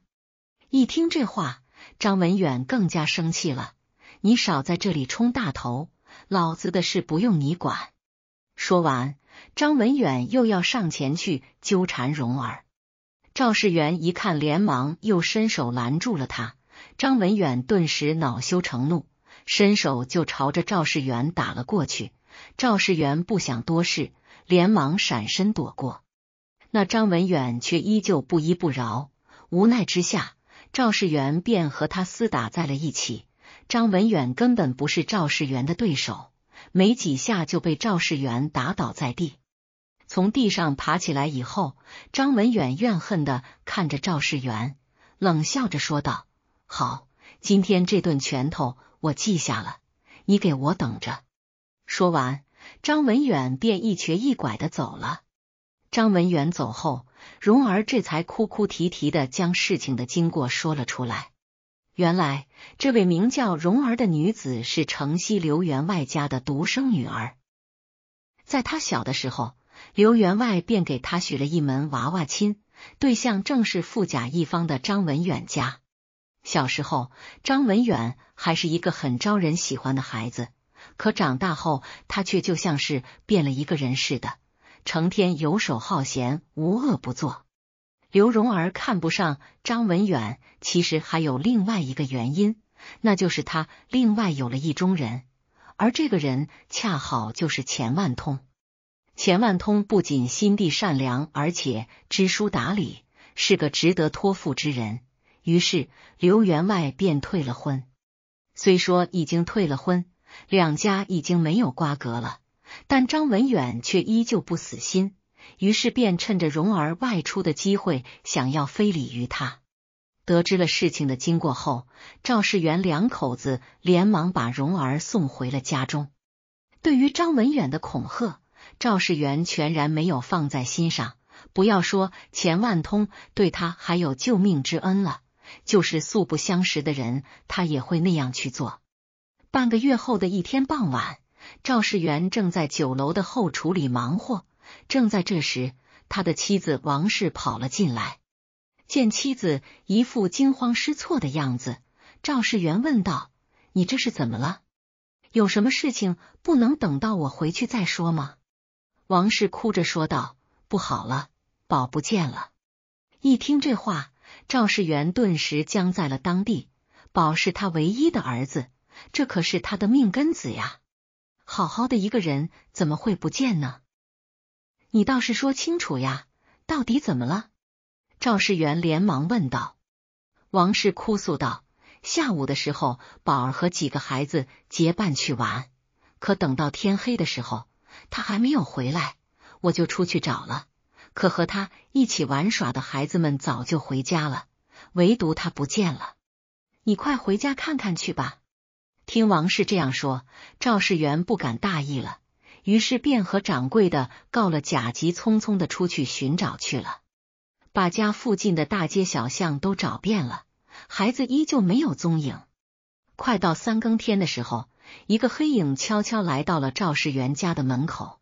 一听这话，张文远更加生气了。你少在这里充大头，老子的事不用你管。说完，张文远又要上前去纠缠蓉儿。赵世元一看，连忙又伸手拦住了他。张文远顿时恼羞成怒，伸手就朝着赵世元打了过去。赵世元不想多事，连忙闪身躲过。那张文远却依旧不依不饶，无奈之下，赵世元便和他厮打在了一起。张文远根本不是赵世元的对手，没几下就被赵世元打倒在地。从地上爬起来以后，张文远怨恨的看着赵世元，冷笑着说道：“好，今天这顿拳头我记下了，你给我等着。”说完，张文远便一瘸一拐的走了。张文远走后，蓉儿这才哭哭啼啼的将事情的经过说了出来。原来，这位名叫蓉儿的女子是城西刘员外家的独生女儿，在她小的时候。刘员外便给他许了一门娃娃亲，对象正是富甲一方的张文远家。小时候，张文远还是一个很招人喜欢的孩子，可长大后，他却就像是变了一个人似的，成天游手好闲，无恶不作。刘荣儿看不上张文远，其实还有另外一个原因，那就是他另外有了意中人，而这个人恰好就是钱万通。钱万通不仅心地善良，而且知书达理，是个值得托付之人。于是刘员外便退了婚。虽说已经退了婚，两家已经没有瓜葛了，但张文远却依旧不死心，于是便趁着蓉儿外出的机会，想要非礼于他。得知了事情的经过后，赵世元两口子连忙把蓉儿送回了家中。对于张文远的恐吓，赵世元全然没有放在心上。不要说钱万通对他还有救命之恩了，就是素不相识的人，他也会那样去做。半个月后的一天傍晚，赵世元正在酒楼的后厨里忙活，正在这时，他的妻子王氏跑了进来。见妻子一副惊慌失措的样子，赵世元问道：“你这是怎么了？有什么事情不能等到我回去再说吗？”王氏哭着说道：“不好了，宝不见了！”一听这话，赵世元顿时僵在了当地。宝是他唯一的儿子，这可是他的命根子呀！好好的一个人怎么会不见呢？你倒是说清楚呀，到底怎么了？赵世元连忙问道。王氏哭诉道：“下午的时候，宝儿和几个孩子结伴去玩，可等到天黑的时候……”他还没有回来，我就出去找了。可和他一起玩耍的孩子们早就回家了，唯独他不见了。你快回家看看去吧。听王氏这样说，赵世元不敢大意了，于是便和掌柜的告了假，急匆匆的出去寻找去了。把家附近的大街小巷都找遍了，孩子依旧没有踪影。快到三更天的时候。一个黑影悄悄来到了赵世元家的门口。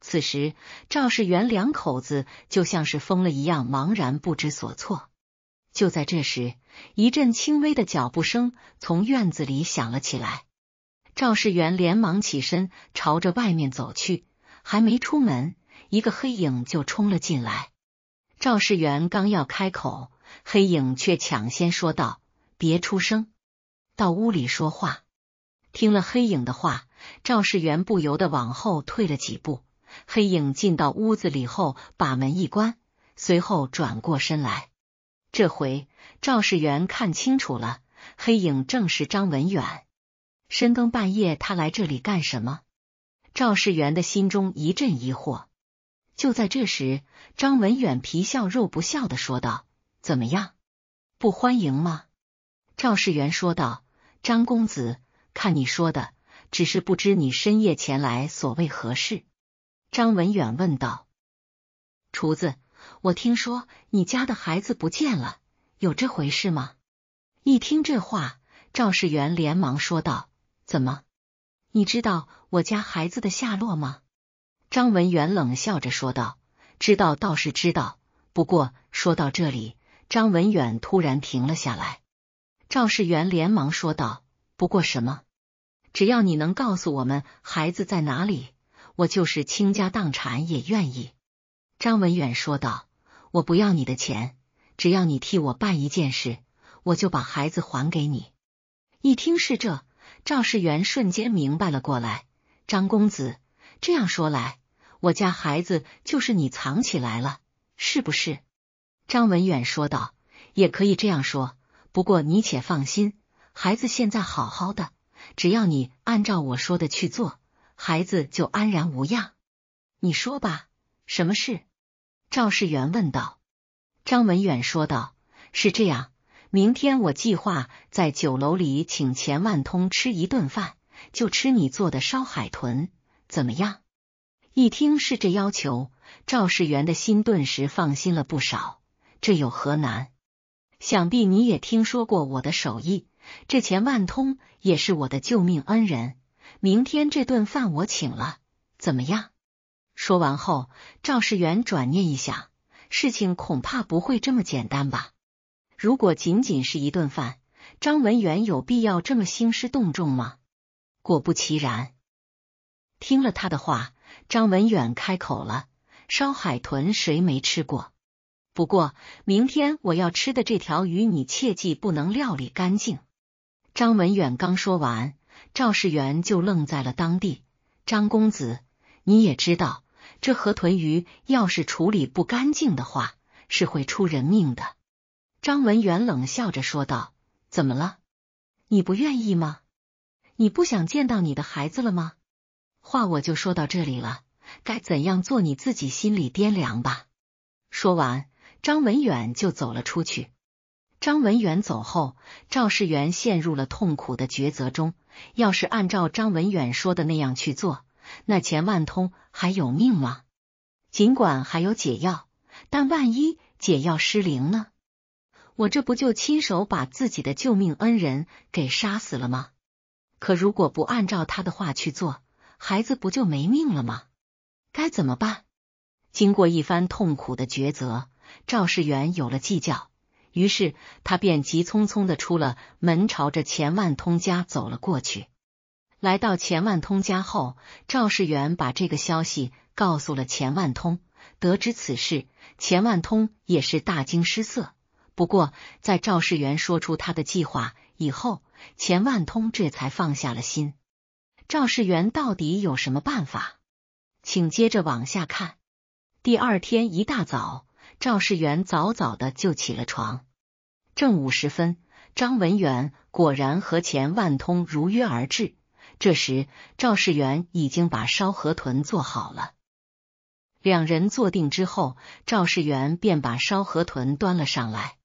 此时，赵世元两口子就像是疯了一样，茫然不知所措。就在这时，一阵轻微的脚步声从院子里响了起来。赵世元连忙起身，朝着外面走去。还没出门，一个黑影就冲了进来。赵世元刚要开口，黑影却抢先说道：“别出声，到屋里说话。”听了黑影的话，赵世元不由得往后退了几步。黑影进到屋子里后，把门一关，随后转过身来。这回赵世元看清楚了，黑影正是张文远。深更半夜，他来这里干什么？赵世元的心中一阵疑惑。就在这时，张文远皮笑肉不笑的说道：“怎么样，不欢迎吗？”赵世元说道：“张公子。”看你说的，只是不知你深夜前来所谓何事？张文远问道。厨子，我听说你家的孩子不见了，有这回事吗？一听这话，赵世元连忙说道：“怎么？你知道我家孩子的下落吗？”张文远冷笑着说道：“知道倒是知道，不过说到这里，张文远突然停了下来。”赵世元连忙说道。不过什么？只要你能告诉我们孩子在哪里，我就是倾家荡产也愿意。”张文远说道，“我不要你的钱，只要你替我办一件事，我就把孩子还给你。”一听是这，赵世元瞬间明白了过来。“张公子，这样说来，我家孩子就是你藏起来了，是不是？”张文远说道，“也可以这样说，不过你且放心。”孩子现在好好的，只要你按照我说的去做，孩子就安然无恙。你说吧，什么事？赵世元问道。张文远说道：“是这样，明天我计划在酒楼里请钱万通吃一顿饭，就吃你做的烧海豚，怎么样？”一听是这要求，赵世元的心顿时放心了不少。这有何难？想必你也听说过我的手艺。这钱万通也是我的救命恩人，明天这顿饭我请了，怎么样？说完后，赵世元转念一想，事情恐怕不会这么简单吧？如果仅仅是一顿饭，张文远有必要这么兴师动众吗？果不其然，听了他的话，张文远开口了：“烧海豚谁没吃过？不过明天我要吃的这条鱼，你切记不能料理干净。”张文远刚说完，赵世元就愣在了当地。张公子，你也知道，这河豚鱼要是处理不干净的话，是会出人命的。张文远冷笑着说道：“怎么了？你不愿意吗？你不想见到你的孩子了吗？话我就说到这里了，该怎样做你自己心里掂量吧。”说完，张文远就走了出去。张文远走后，赵世元陷入了痛苦的抉择中。要是按照张文远说的那样去做，那钱万通还有命吗？尽管还有解药，但万一解药失灵呢？我这不就亲手把自己的救命恩人给杀死了吗？可如果不按照他的话去做，孩子不就没命了吗？该怎么办？经过一番痛苦的抉择，赵世元有了计较。于是他便急匆匆的出了门，朝着钱万通家走了过去。来到钱万通家后，赵世元把这个消息告诉了钱万通。得知此事，钱万通也是大惊失色。不过，在赵世元说出他的计划以后，钱万通这才放下了心。赵世元到底有什么办法？请接着往下看。第二天一大早。赵世元早早的就起了床，正午时分，张文远果然和钱万通如约而至。这时，赵世元已经把烧河豚做好了。两人坐定之后，赵世元便把烧河豚端了上来。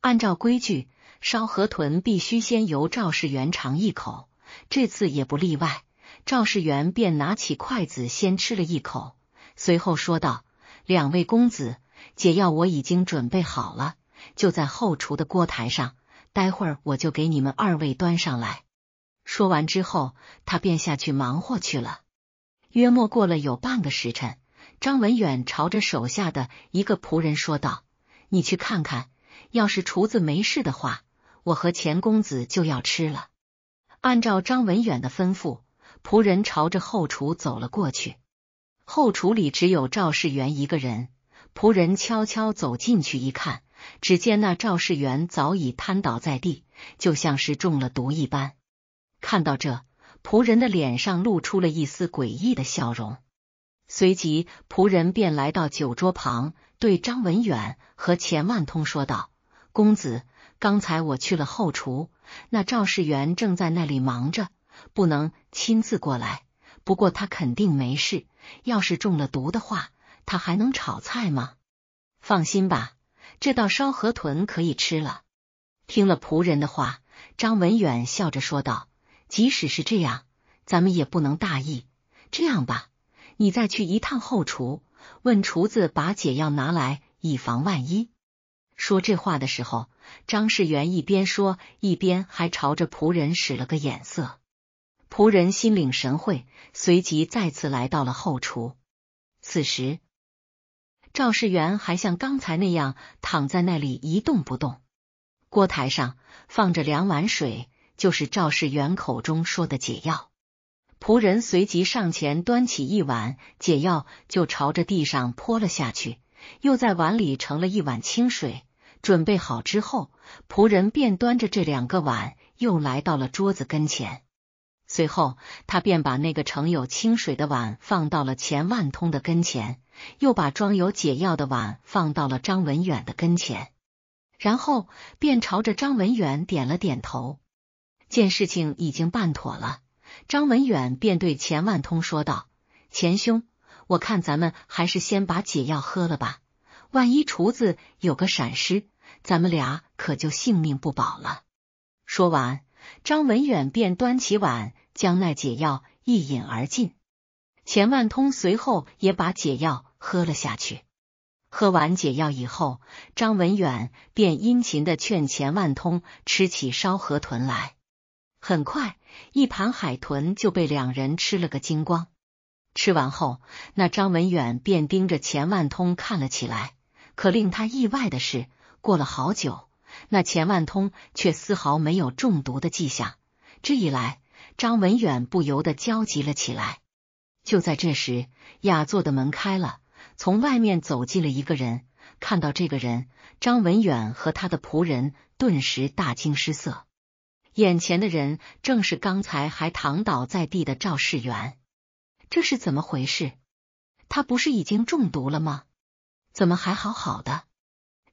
按照规矩，烧河豚必须先由赵世元尝一口，这次也不例外。赵世元便拿起筷子先吃了一口，随后说道：“两位公子。”解药我已经准备好了，就在后厨的锅台上，待会儿我就给你们二位端上来。说完之后，他便下去忙活去了。约莫过了有半个时辰，张文远朝着手下的一个仆人说道：“你去看看，要是厨子没事的话，我和钱公子就要吃了。”按照张文远的吩咐，仆人朝着后厨走了过去。后厨里只有赵世元一个人。仆人悄悄走进去一看，只见那赵世元早已瘫倒在地，就像是中了毒一般。看到这，仆人的脸上露出了一丝诡异的笑容。随即，仆人便来到酒桌旁，对张文远和钱万通说道：“公子，刚才我去了后厨，那赵世元正在那里忙着，不能亲自过来。不过他肯定没事，要是中了毒的话。”他还能炒菜吗？放心吧，这道烧河豚可以吃了。听了仆人的话，张文远笑着说道：“即使是这样，咱们也不能大意。这样吧，你再去一趟后厨，问厨子把解药拿来，以防万一。”说这话的时候，张世元一边说，一边还朝着仆人使了个眼色。仆人心领神会，随即再次来到了后厨。此时。赵世元还像刚才那样躺在那里一动不动。锅台上放着两碗水，就是赵世元口中说的解药。仆人随即上前端起一碗解药，就朝着地上泼了下去，又在碗里盛了一碗清水。准备好之后，仆人便端着这两个碗又来到了桌子跟前。随后，他便把那个盛有清水的碗放到了钱万通的跟前，又把装有解药的碗放到了张文远的跟前，然后便朝着张文远点了点头。见事情已经办妥了，张文远便对钱万通说道：“钱兄，我看咱们还是先把解药喝了吧，万一厨子有个闪失，咱们俩可就性命不保了。”说完。张文远便端起碗，将那解药一饮而尽。钱万通随后也把解药喝了下去。喝完解药以后，张文远便殷勤的劝钱万通吃起烧河豚来。很快，一盘海豚就被两人吃了个精光。吃完后，那张文远便盯着钱万通看了起来。可令他意外的是，过了好久。那钱万通却丝毫没有中毒的迹象，这一来，张文远不由得焦急了起来。就在这时，雅座的门开了，从外面走进了一个人。看到这个人，张文远和他的仆人顿时大惊失色。眼前的人正是刚才还躺倒在地的赵世元，这是怎么回事？他不是已经中毒了吗？怎么还好好的？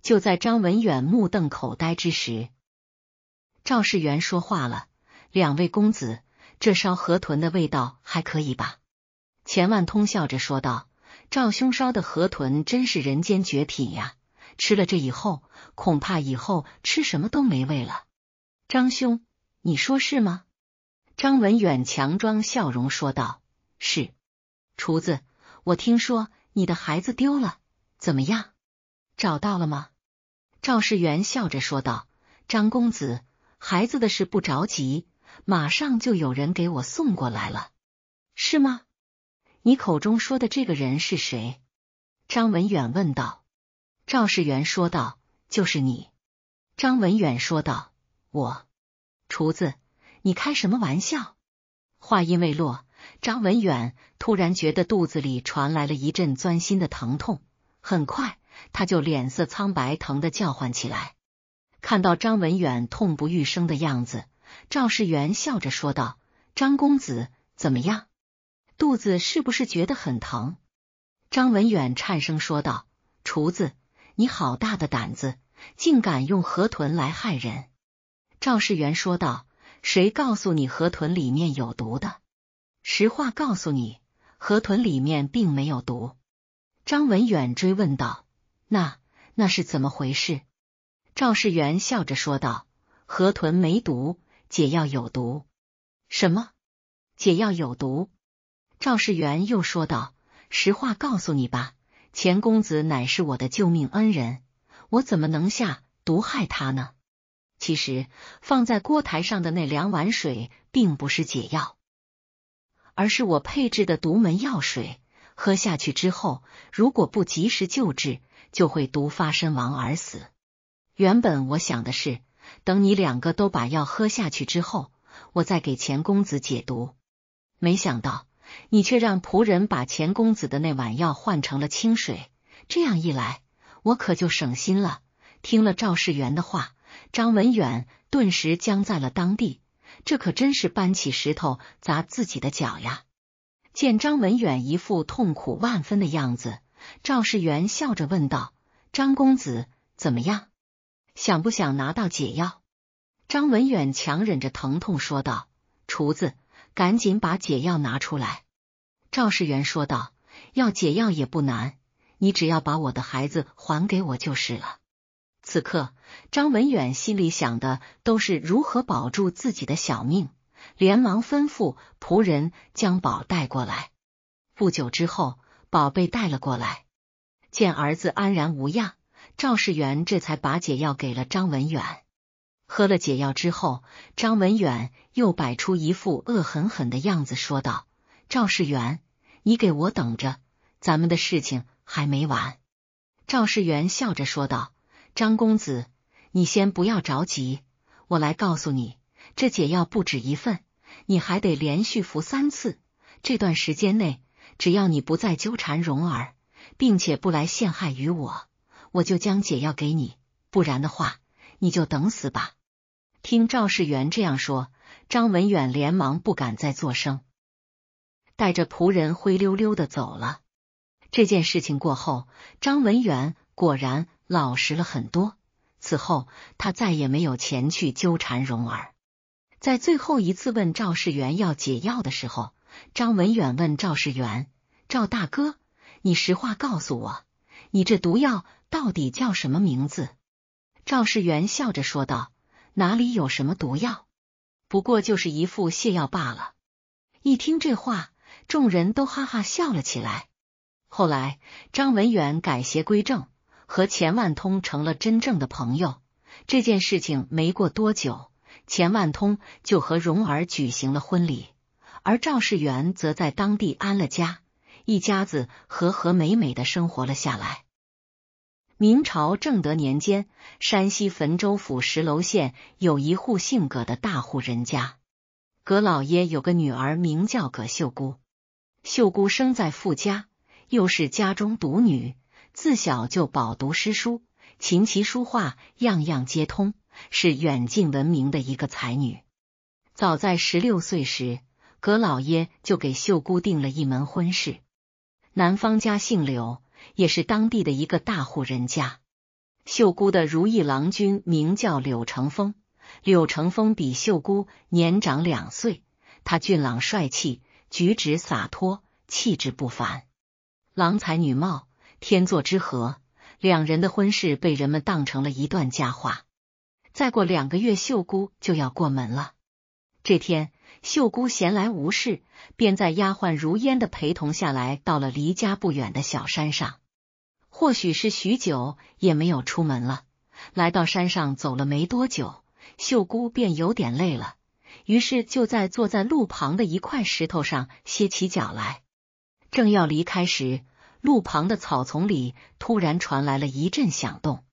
就在张文远目瞪口呆之时，赵世元说话了：“两位公子，这烧河豚的味道还可以吧？”钱万通笑着说道：“赵兄烧的河豚真是人间绝品呀，吃了这以后，恐怕以后吃什么都没味了。”张兄，你说是吗？”张文远强装笑容说道：“是。”厨子，我听说你的孩子丢了，怎么样？”找到了吗？赵世元笑着说道：“张公子，孩子的事不着急，马上就有人给我送过来了，是吗？”你口中说的这个人是谁？”张文远问道。赵世元说道：“就是你。”张文远说道：“我厨子，你开什么玩笑？”话音未落，张文远突然觉得肚子里传来了一阵钻心的疼痛，很快。他就脸色苍白，疼得叫唤起来。看到张文远痛不欲生的样子，赵世元笑着说道：“张公子，怎么样？肚子是不是觉得很疼？”张文远颤声说道：“厨子，你好大的胆子，竟敢用河豚来害人！”赵世元说道：“谁告诉你河豚里面有毒的？实话告诉你，河豚里面并没有毒。”张文远追问道。那那是怎么回事？赵世元笑着说道：“河豚没毒，解药有毒。”什么？解药有毒？赵世元又说道：“实话告诉你吧，钱公子乃是我的救命恩人，我怎么能下毒害他呢？其实放在锅台上的那两碗水并不是解药，而是我配制的独门药水。喝下去之后，如果不及时救治，就会毒发身亡而死。原本我想的是，等你两个都把药喝下去之后，我再给钱公子解毒。没想到你却让仆人把钱公子的那碗药换成了清水。这样一来，我可就省心了。听了赵世元的话，张文远顿时僵在了当地。这可真是搬起石头砸自己的脚呀！见张文远一副痛苦万分的样子。赵世元笑着问道：“张公子怎么样？想不想拿到解药？”张文远强忍着疼痛说道：“厨子，赶紧把解药拿出来。”赵世元说道：“要解药也不难，你只要把我的孩子还给我就是了。”此刻，张文远心里想的都是如何保住自己的小命，连忙吩咐仆人将宝带过来。不久之后。宝贝带了过来，见儿子安然无恙，赵世元这才把解药给了张文远。喝了解药之后，张文远又摆出一副恶狠狠的样子说道：“赵世元，你给我等着，咱们的事情还没完。”赵世元笑着说道：“张公子，你先不要着急，我来告诉你，这解药不止一份，你还得连续服三次，这段时间内。”只要你不再纠缠蓉儿，并且不来陷害于我，我就将解药给你；不然的话，你就等死吧。听赵世元这样说，张文远连忙不敢再作声，带着仆人灰溜溜的走了。这件事情过后，张文远果然老实了很多。此后，他再也没有前去纠缠蓉儿。在最后一次问赵世元要解药的时候。张文远问赵世元：“赵大哥，你实话告诉我，你这毒药到底叫什么名字？”赵世元笑着说道：“哪里有什么毒药，不过就是一副泻药罢了。”一听这话，众人都哈哈笑了起来。后来，张文远改邪归正，和钱万通成了真正的朋友。这件事情没过多久，钱万通就和蓉儿举行了婚礼。而赵世元则在当地安了家，一家子和和美美的生活了下来。明朝正德年间，山西汾州府石楼县有一户姓葛的大户人家，葛老爷有个女儿，名叫葛秀姑。秀姑生在富家，又是家中独女，自小就饱读诗书，琴棋书画样样皆通，是远近闻名的一个才女。早在十六岁时，葛老爷就给秀姑订了一门婚事，男方家姓刘，也是当地的一个大户人家。秀姑的如意郎君名叫柳成风，柳成风比秀姑年长两岁，他俊朗帅气，举止洒脱，气质不凡，郎才女貌，天作之合。两人的婚事被人们当成了一段佳话。再过两个月，秀姑就要过门了。这天。秀姑闲来无事，便在丫鬟如烟的陪同下来到了离家不远的小山上。或许是许久也没有出门了，来到山上走了没多久，秀姑便有点累了，于是就在坐在路旁的一块石头上歇起脚来。正要离开时，路旁的草丛里突然传来了一阵响动。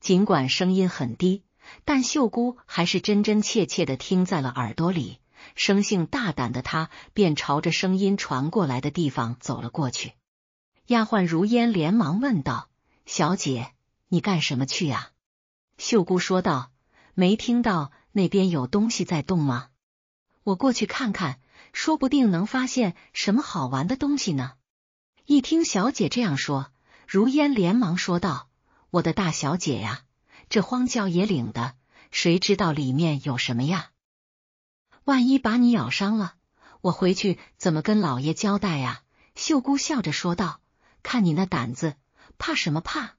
尽管声音很低，但秀姑还是真真切切的听在了耳朵里。生性大胆的他便朝着声音传过来的地方走了过去。丫鬟如烟连忙问道：“小姐，你干什么去呀？”秀姑说道：“没听到那边有东西在动吗？我过去看看，说不定能发现什么好玩的东西呢。”一听小姐这样说，如烟连忙说道：“我的大小姐呀，这荒郊野岭的，谁知道里面有什么呀？”万一把你咬伤了，我回去怎么跟老爷交代呀？秀姑笑着说道：“看你那胆子，怕什么怕？”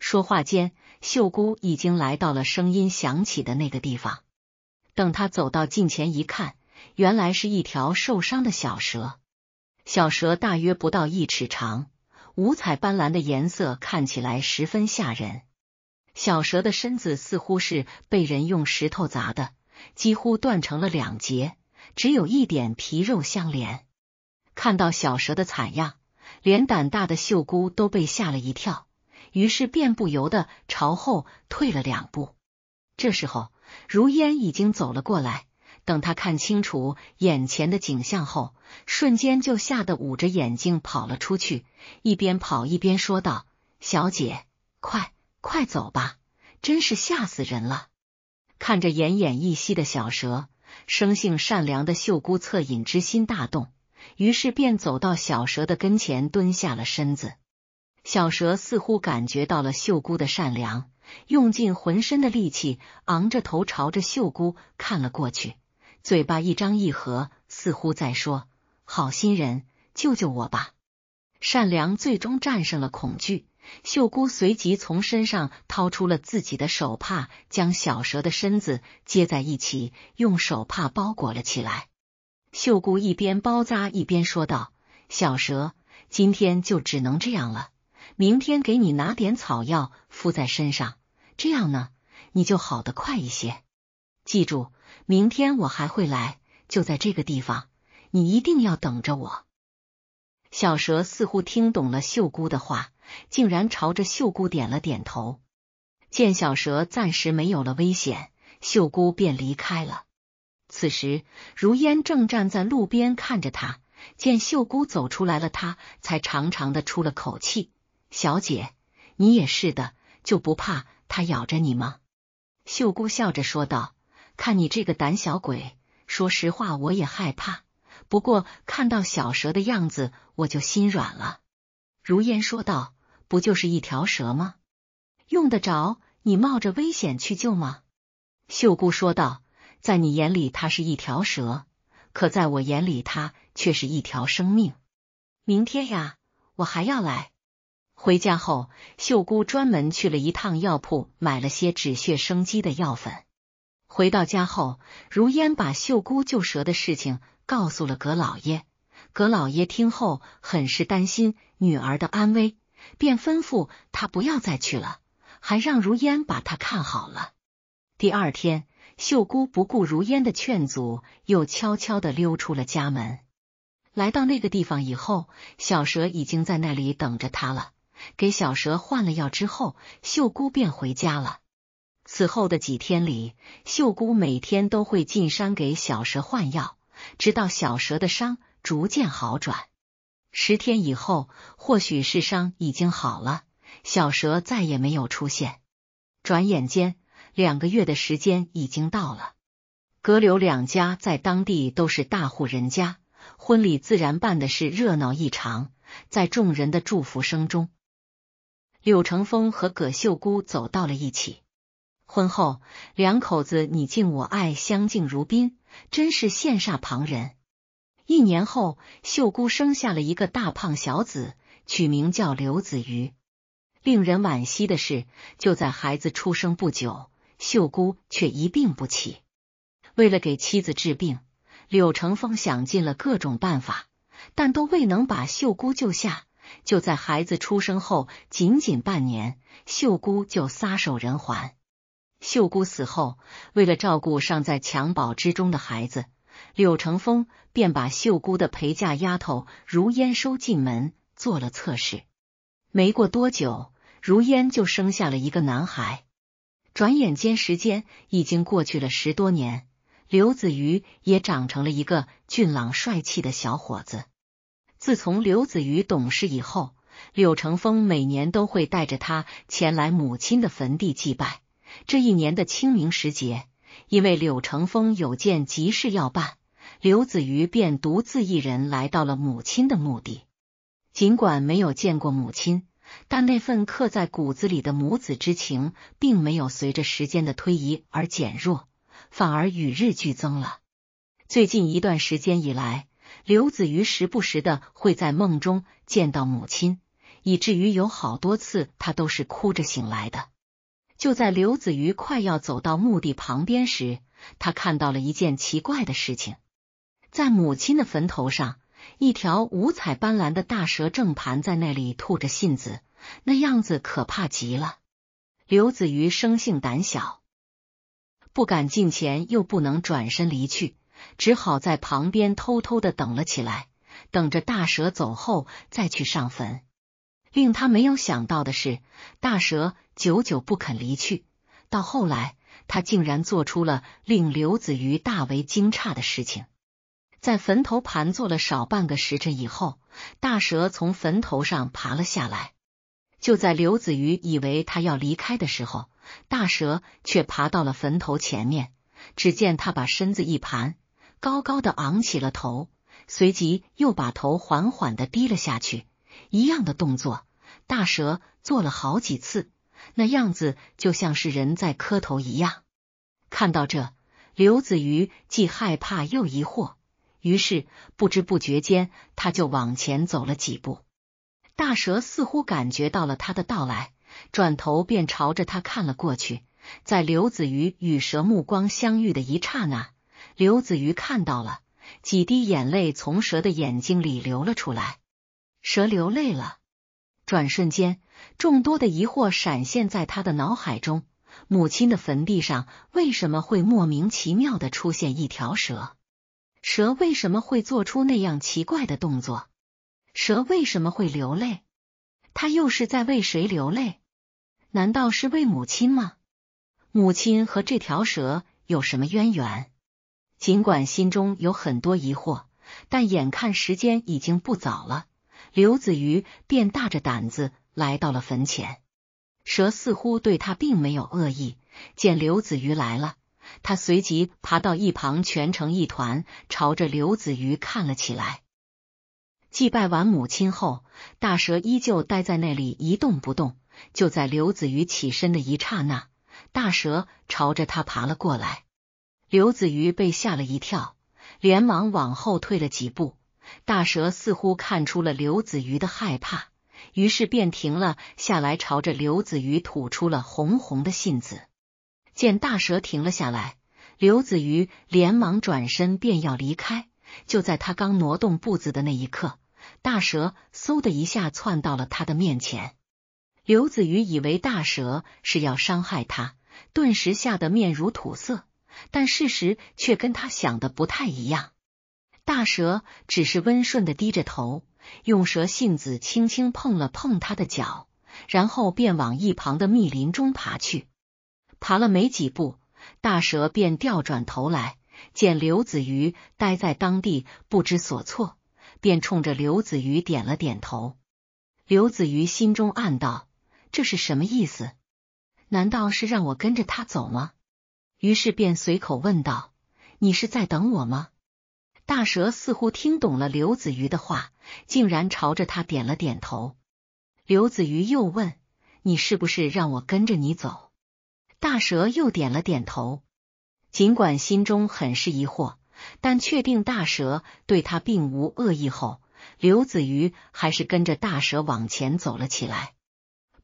说话间，秀姑已经来到了声音响起的那个地方。等她走到近前一看，原来是一条受伤的小蛇。小蛇大约不到一尺长，五彩斑斓的颜色看起来十分吓人。小蛇的身子似乎是被人用石头砸的。几乎断成了两截，只有一点皮肉相连。看到小蛇的惨样，连胆大的秀姑都被吓了一跳，于是便不由得朝后退了两步。这时候，如烟已经走了过来。等他看清楚眼前的景象后，瞬间就吓得捂着眼睛跑了出去，一边跑一边说道：“小姐，快快走吧，真是吓死人了。”看着奄奄一息的小蛇，生性善良的秀姑恻隐之心大动，于是便走到小蛇的跟前，蹲下了身子。小蛇似乎感觉到了秀姑的善良，用尽浑身的力气，昂着头朝着秀姑看了过去，嘴巴一张一合，似乎在说：“好心人，救救我吧！”善良最终战胜了恐惧。秀姑随即从身上掏出了自己的手帕，将小蛇的身子接在一起，用手帕包裹了起来。秀姑一边包扎一边说道：“小蛇，今天就只能这样了，明天给你拿点草药敷在身上，这样呢，你就好得快一些。记住，明天我还会来，就在这个地方，你一定要等着我。”小蛇似乎听懂了秀姑的话。竟然朝着秀姑点了点头。见小蛇暂时没有了危险，秀姑便离开了。此时，如烟正站在路边看着他。见秀姑走出来了，她才长长的出了口气：“小姐，你也是的，就不怕它咬着你吗？”秀姑笑着说道：“看你这个胆小鬼，说实话我也害怕。不过看到小蛇的样子，我就心软了。”如烟说道。不就是一条蛇吗？用得着你冒着危险去救吗？秀姑说道：“在你眼里，它是一条蛇；可在我眼里，它却是一条生命。明天呀，我还要来。”回家后，秀姑专门去了一趟药铺，买了些止血生肌的药粉。回到家后，如烟把秀姑救蛇的事情告诉了葛老爷。葛老爷听后，很是担心女儿的安危。便吩咐他不要再去了，还让如烟把他看好了。第二天，秀姑不顾如烟的劝阻，又悄悄的溜出了家门。来到那个地方以后，小蛇已经在那里等着他了。给小蛇换了药之后，秀姑便回家了。此后的几天里，秀姑每天都会进山给小蛇换药，直到小蛇的伤逐渐好转。十天以后，或许是伤已经好了，小蛇再也没有出现。转眼间，两个月的时间已经到了。葛柳两家在当地都是大户人家，婚礼自然办的是热闹异常。在众人的祝福声中，柳成风和葛秀姑走到了一起。婚后，两口子你敬我爱，相敬如宾，真是羡煞旁人。一年后，秀姑生下了一个大胖小子，取名叫刘子瑜。令人惋惜的是，就在孩子出生不久，秀姑却一病不起。为了给妻子治病，柳成风想尽了各种办法，但都未能把秀姑救下。就在孩子出生后仅仅半年，秀姑就撒手人寰。秀姑死后，为了照顾尚在襁褓之中的孩子。柳成风便把秀姑的陪嫁丫头如烟收进门，做了测试。没过多久，如烟就生下了一个男孩。转眼间，时间已经过去了十多年，刘子瑜也长成了一个俊朗帅气的小伙子。自从刘子瑜懂事以后，柳成风每年都会带着他前来母亲的坟地祭拜。这一年的清明时节。因为柳成风有件急事要办，刘子瑜便独自一人来到了母亲的墓地。尽管没有见过母亲，但那份刻在骨子里的母子之情，并没有随着时间的推移而减弱，反而与日俱增了。最近一段时间以来，刘子瑜时不时的会在梦中见到母亲，以至于有好多次他都是哭着醒来的。就在刘子瑜快要走到墓地旁边时，他看到了一件奇怪的事情。在母亲的坟头上，一条五彩斑斓的大蛇正盘在那里吐着信子，那样子可怕极了。刘子瑜生性胆小，不敢近前，又不能转身离去，只好在旁边偷偷的等了起来，等着大蛇走后再去上坟。令他没有想到的是，大蛇久久不肯离去。到后来，他竟然做出了令刘子瑜大为惊诧的事情。在坟头盘坐了少半个时辰以后，大蛇从坟头上爬了下来。就在刘子瑜以为他要离开的时候，大蛇却爬到了坟头前面。只见他把身子一盘，高高的昂起了头，随即又把头缓缓的低了下去。一样的动作，大蛇做了好几次，那样子就像是人在磕头一样。看到这，刘子瑜既害怕又疑惑，于是不知不觉间，他就往前走了几步。大蛇似乎感觉到了他的到来，转头便朝着他看了过去。在刘子瑜与蛇目光相遇的一刹那，刘子瑜看到了几滴眼泪从蛇的眼睛里流了出来。蛇流泪了，转瞬间，众多的疑惑闪现在他的脑海中。母亲的坟地上为什么会莫名其妙的出现一条蛇？蛇为什么会做出那样奇怪的动作？蛇为什么会流泪？他又是在为谁流泪？难道是为母亲吗？母亲和这条蛇有什么渊源？尽管心中有很多疑惑，但眼看时间已经不早了。刘子瑜便大着胆子来到了坟前，蛇似乎对他并没有恶意。见刘子瑜来了，他随即爬到一旁蜷成一团，朝着刘子瑜看了起来。祭拜完母亲后，大蛇依旧待在那里一动不动。就在刘子瑜起身的一刹那，大蛇朝着他爬了过来。刘子瑜被吓了一跳，连忙往后退了几步。大蛇似乎看出了刘子瑜的害怕，于是便停了下来，朝着刘子瑜吐出了红红的信子。见大蛇停了下来，刘子瑜连忙转身便要离开。就在他刚挪动步子的那一刻，大蛇嗖的一下窜到了他的面前。刘子瑜以为大蛇是要伤害他，顿时吓得面如土色。但事实却跟他想的不太一样。大蛇只是温顺的低着头，用蛇信子轻轻碰了碰他的脚，然后便往一旁的密林中爬去。爬了没几步，大蛇便调转头来，见刘子瑜待在当地不知所措，便冲着刘子瑜点了点头。刘子瑜心中暗道：“这是什么意思？难道是让我跟着他走吗？”于是便随口问道：“你是在等我吗？”大蛇似乎听懂了刘子瑜的话，竟然朝着他点了点头。刘子瑜又问：“你是不是让我跟着你走？”大蛇又点了点头。尽管心中很是疑惑，但确定大蛇对他并无恶意后，刘子瑜还是跟着大蛇往前走了起来。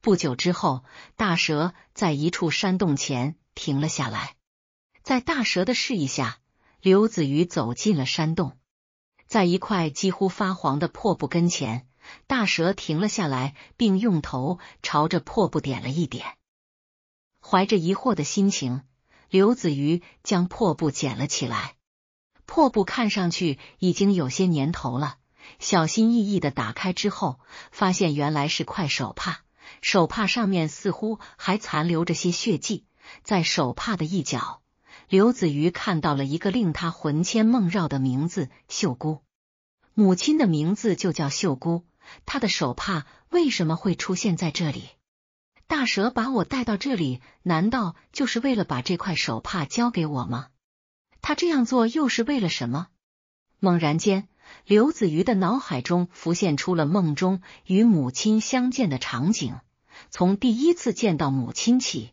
不久之后，大蛇在一处山洞前停了下来，在大蛇的示意下。刘子瑜走进了山洞，在一块几乎发黄的破布跟前，大蛇停了下来，并用头朝着破布点了一点。怀着疑惑的心情，刘子瑜将破布捡了起来。破布看上去已经有些年头了，小心翼翼的打开之后，发现原来是块手帕。手帕上面似乎还残留着些血迹，在手帕的一角。刘子瑜看到了一个令他魂牵梦绕的名字——秀姑。母亲的名字就叫秀姑。她的手帕为什么会出现在这里？大蛇把我带到这里，难道就是为了把这块手帕交给我吗？他这样做又是为了什么？猛然间，刘子瑜的脑海中浮现出了梦中与母亲相见的场景。从第一次见到母亲起。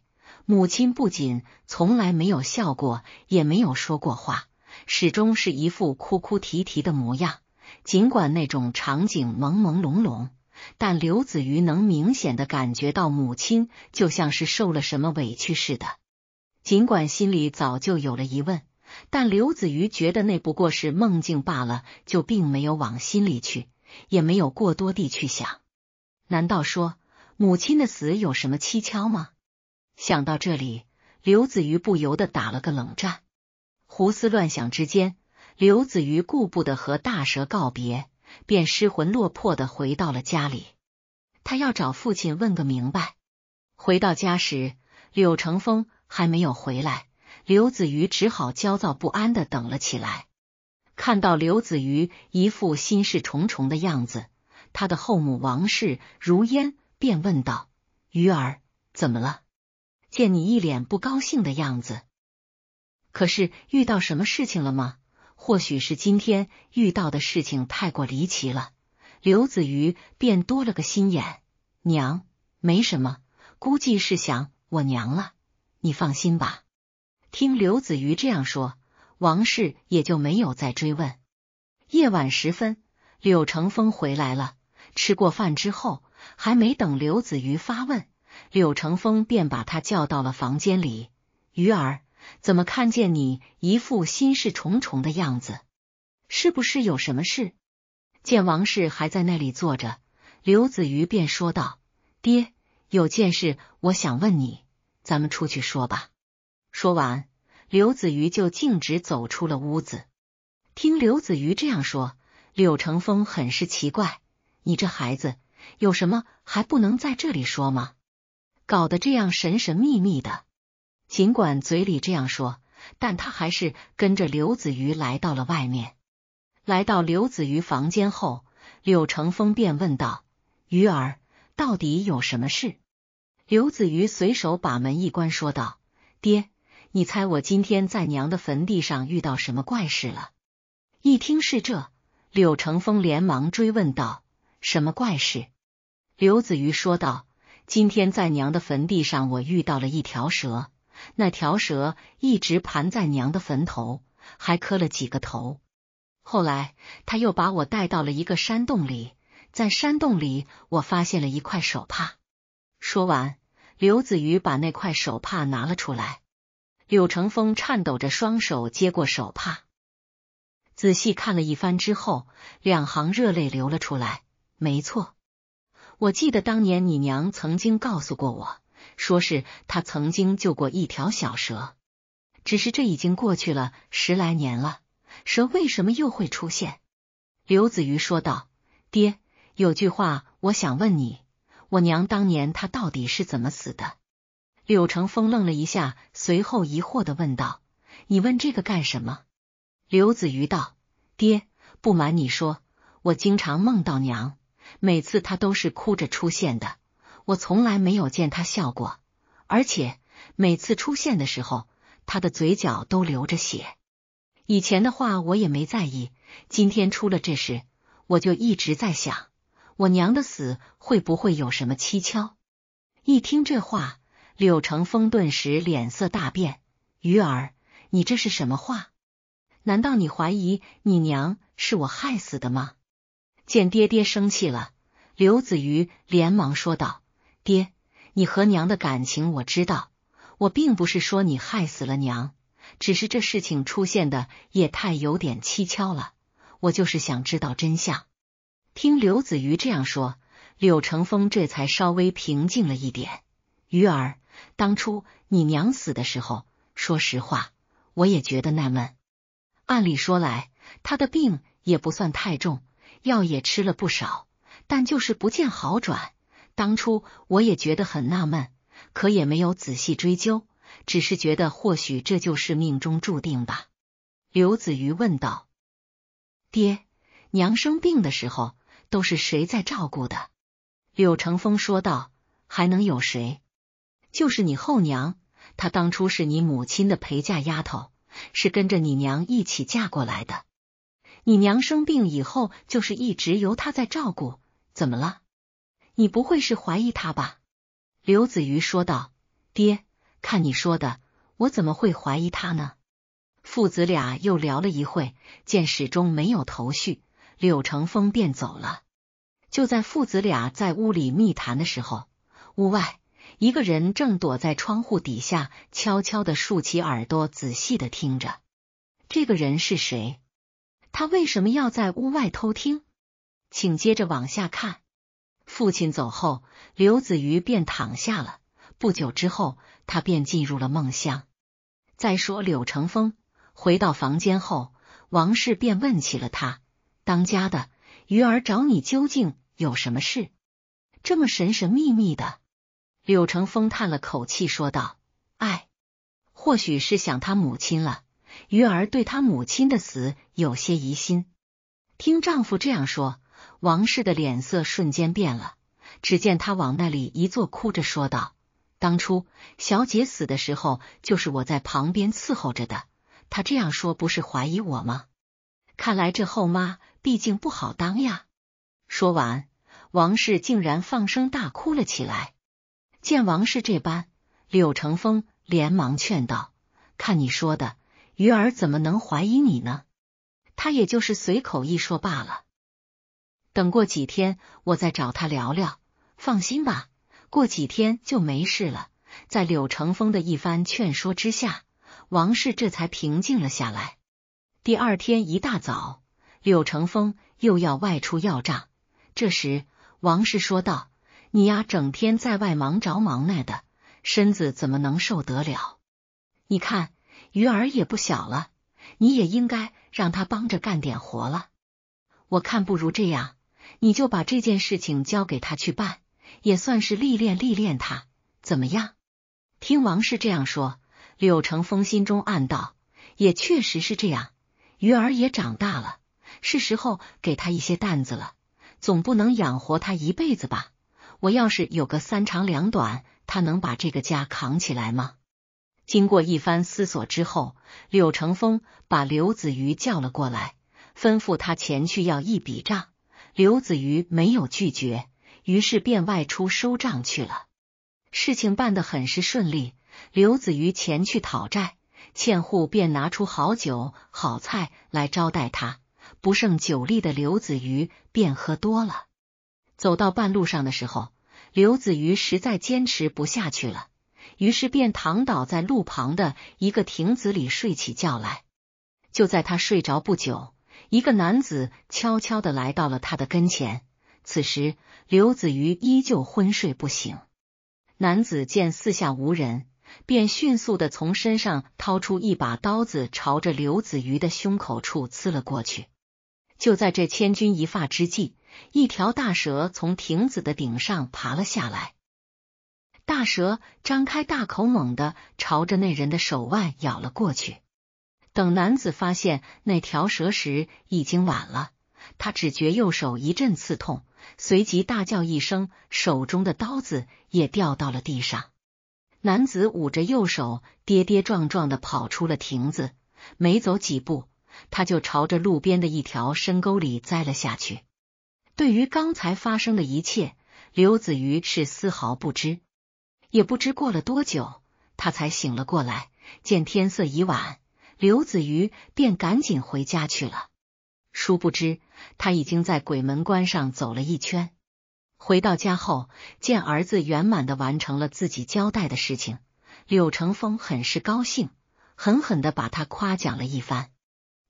母亲不仅从来没有笑过，也没有说过话，始终是一副哭哭啼啼的模样。尽管那种场景朦朦胧胧，但刘子瑜能明显的感觉到母亲就像是受了什么委屈似的。尽管心里早就有了疑问，但刘子瑜觉得那不过是梦境罢了，就并没有往心里去，也没有过多地去想。难道说母亲的死有什么蹊跷吗？想到这里，刘子瑜不由得打了个冷战。胡思乱想之间，刘子瑜顾不得和大蛇告别，便失魂落魄的回到了家里。他要找父亲问个明白。回到家时，柳成风还没有回来，刘子瑜只好焦躁不安的等了起来。看到刘子瑜一副心事重重的样子，他的后母王氏如烟便问道：“鱼儿，怎么了？”见你一脸不高兴的样子，可是遇到什么事情了吗？或许是今天遇到的事情太过离奇了，刘子瑜便多了个心眼。娘，没什么，估计是想我娘了，你放心吧。听刘子瑜这样说，王氏也就没有再追问。夜晚时分，柳成风回来了，吃过饭之后，还没等刘子瑜发问。柳成风便把他叫到了房间里。鱼儿，怎么看见你一副心事重重的样子？是不是有什么事？见王氏还在那里坐着，刘子瑜便说道：“爹，有件事我想问你，咱们出去说吧。”说完，刘子瑜就径直走出了屋子。听刘子瑜这样说，柳成风很是奇怪：“你这孩子，有什么还不能在这里说吗？”搞得这样神神秘秘的，尽管嘴里这样说，但他还是跟着刘子瑜来到了外面。来到刘子瑜房间后，柳成风便问道：“鱼儿，到底有什么事？”刘子瑜随手把门一关，说道：“爹，你猜我今天在娘的坟地上遇到什么怪事了？”一听是这，柳成风连忙追问道：“什么怪事？”刘子瑜说道。今天在娘的坟地上，我遇到了一条蛇。那条蛇一直盘在娘的坟头，还磕了几个头。后来，他又把我带到了一个山洞里。在山洞里，我发现了一块手帕。说完，刘子瑜把那块手帕拿了出来。柳成风颤抖着双手接过手帕，仔细看了一番之后，两行热泪流了出来。没错。我记得当年你娘曾经告诉过我，说是她曾经救过一条小蛇，只是这已经过去了十来年了，蛇为什么又会出现？刘子瑜说道：“爹，有句话我想问你，我娘当年她到底是怎么死的？”柳成风愣了一下，随后疑惑的问道：“你问这个干什么？”刘子瑜道：“爹，不瞒你说，我经常梦到娘。”每次他都是哭着出现的，我从来没有见他笑过，而且每次出现的时候，他的嘴角都流着血。以前的话我也没在意，今天出了这事，我就一直在想，我娘的死会不会有什么蹊跷？一听这话，柳成风顿时脸色大变：“鱼儿，你这是什么话？难道你怀疑你娘是我害死的吗？”见爹爹生气了，刘子瑜连忙说道：“爹，你和娘的感情我知道，我并不是说你害死了娘，只是这事情出现的也太有点蹊跷了，我就是想知道真相。”听刘子瑜这样说，柳成风这才稍微平静了一点。鱼儿，当初你娘死的时候，说实话，我也觉得纳闷。按理说来，他的病也不算太重。药也吃了不少，但就是不见好转。当初我也觉得很纳闷，可也没有仔细追究，只是觉得或许这就是命中注定吧。刘子瑜问道：“爹娘生病的时候都是谁在照顾的？”柳成风说道：“还能有谁？就是你后娘，她当初是你母亲的陪嫁丫头，是跟着你娘一起嫁过来的。”你娘生病以后，就是一直由他在照顾。怎么了？你不会是怀疑他吧？刘子瑜说道。爹，看你说的，我怎么会怀疑他呢？父子俩又聊了一会，见始终没有头绪，柳成风便走了。就在父子俩在屋里密谈的时候，屋外一个人正躲在窗户底下，悄悄的竖起耳朵，仔细的听着。这个人是谁？他为什么要在屋外偷听？请接着往下看。父亲走后，刘子瑜便躺下了。不久之后，他便进入了梦乡。再说柳成风回到房间后，王氏便问起了他：“当家的，鱼儿找你究竟有什么事？这么神神秘秘的？”柳成风叹了口气说道：“哎，或许是想他母亲了。”鱼儿对她母亲的死有些疑心，听丈夫这样说，王氏的脸色瞬间变了。只见她往那里一坐，哭着说道：“当初小姐死的时候，就是我在旁边伺候着的。她这样说，不是怀疑我吗？看来这后妈毕竟不好当呀。”说完，王氏竟然放声大哭了起来。见王氏这般，柳成风连忙劝道：“看你说的。”鱼儿怎么能怀疑你呢？他也就是随口一说罢了。等过几天我再找他聊聊。放心吧，过几天就没事了。在柳成风的一番劝说之下，王氏这才平静了下来。第二天一大早，柳成风又要外出要账。这时，王氏说道：“你呀，整天在外忙着忙那的，身子怎么能受得了？你看。”鱼儿也不小了，你也应该让他帮着干点活了。我看不如这样，你就把这件事情交给他去办，也算是历练历练他，怎么样？听王氏这样说，柳成风心中暗道，也确实是这样。鱼儿也长大了，是时候给他一些担子了，总不能养活他一辈子吧？我要是有个三长两短，他能把这个家扛起来吗？经过一番思索之后，柳成风把刘子瑜叫了过来，吩咐他前去要一笔账。刘子瑜没有拒绝，于是便外出收账去了。事情办得很是顺利。刘子瑜前去讨债，欠户便拿出好酒好菜来招待他。不胜酒力的刘子瑜便喝多了。走到半路上的时候，刘子瑜实在坚持不下去了。于是便躺倒在路旁的一个亭子里睡起觉来。就在他睡着不久，一个男子悄悄的来到了他的跟前。此时刘子瑜依旧昏睡不醒。男子见四下无人，便迅速的从身上掏出一把刀子，朝着刘子瑜的胸口处刺了过去。就在这千钧一发之际，一条大蛇从亭子的顶上爬了下来。大蛇张开大口，猛的朝着那人的手腕咬了过去。等男子发现那条蛇时，已经晚了。他只觉右手一阵刺痛，随即大叫一声，手中的刀子也掉到了地上。男子捂着右手，跌跌撞撞的跑出了亭子。没走几步，他就朝着路边的一条深沟里栽了下去。对于刚才发生的一切，刘子瑜是丝毫不知。也不知过了多久，他才醒了过来。见天色已晚，刘子瑜便赶紧回家去了。殊不知，他已经在鬼门关上走了一圈。回到家后，见儿子圆满的完成了自己交代的事情，柳成风很是高兴，狠狠的把他夸奖了一番。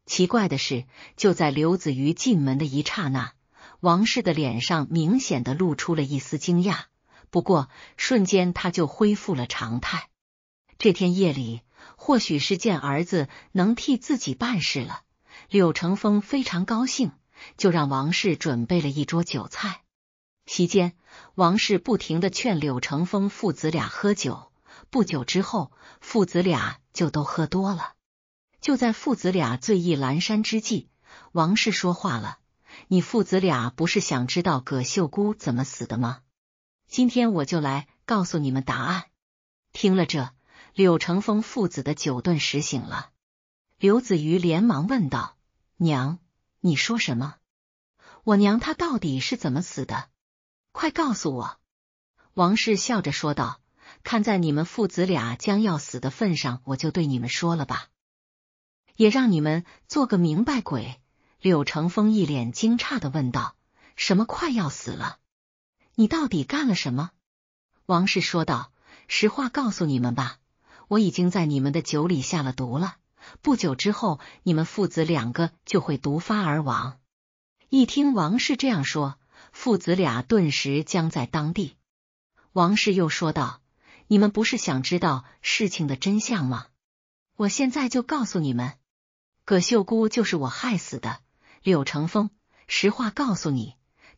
奇怪的是，就在刘子瑜进门的一刹那，王氏的脸上明显的露出了一丝惊讶。不过，瞬间他就恢复了常态。这天夜里，或许是见儿子能替自己办事了，柳成风非常高兴，就让王氏准备了一桌酒菜。席间，王氏不停的劝柳成风父子俩喝酒。不久之后，父子俩就都喝多了。就在父子俩醉意阑珊之际，王氏说话了：“你父子俩不是想知道葛秀姑怎么死的吗？”今天我就来告诉你们答案。听了这，柳成风父子的酒顿时醒了。刘子瑜连忙问道：“娘，你说什么？我娘她到底是怎么死的？快告诉我！”王氏笑着说道：“看在你们父子俩将要死的份上，我就对你们说了吧，也让你们做个明白鬼。”柳成风一脸惊诧的问道：“什么快要死了？”你到底干了什么？王氏说道：“实话告诉你们吧，我已经在你们的酒里下了毒了。不久之后，你们父子两个就会毒发而亡。”一听王氏这样说，父子俩顿时僵在当地。王氏又说道：“你们不是想知道事情的真相吗？我现在就告诉你们，葛秀姑就是我害死的。柳成风，实话告诉你。”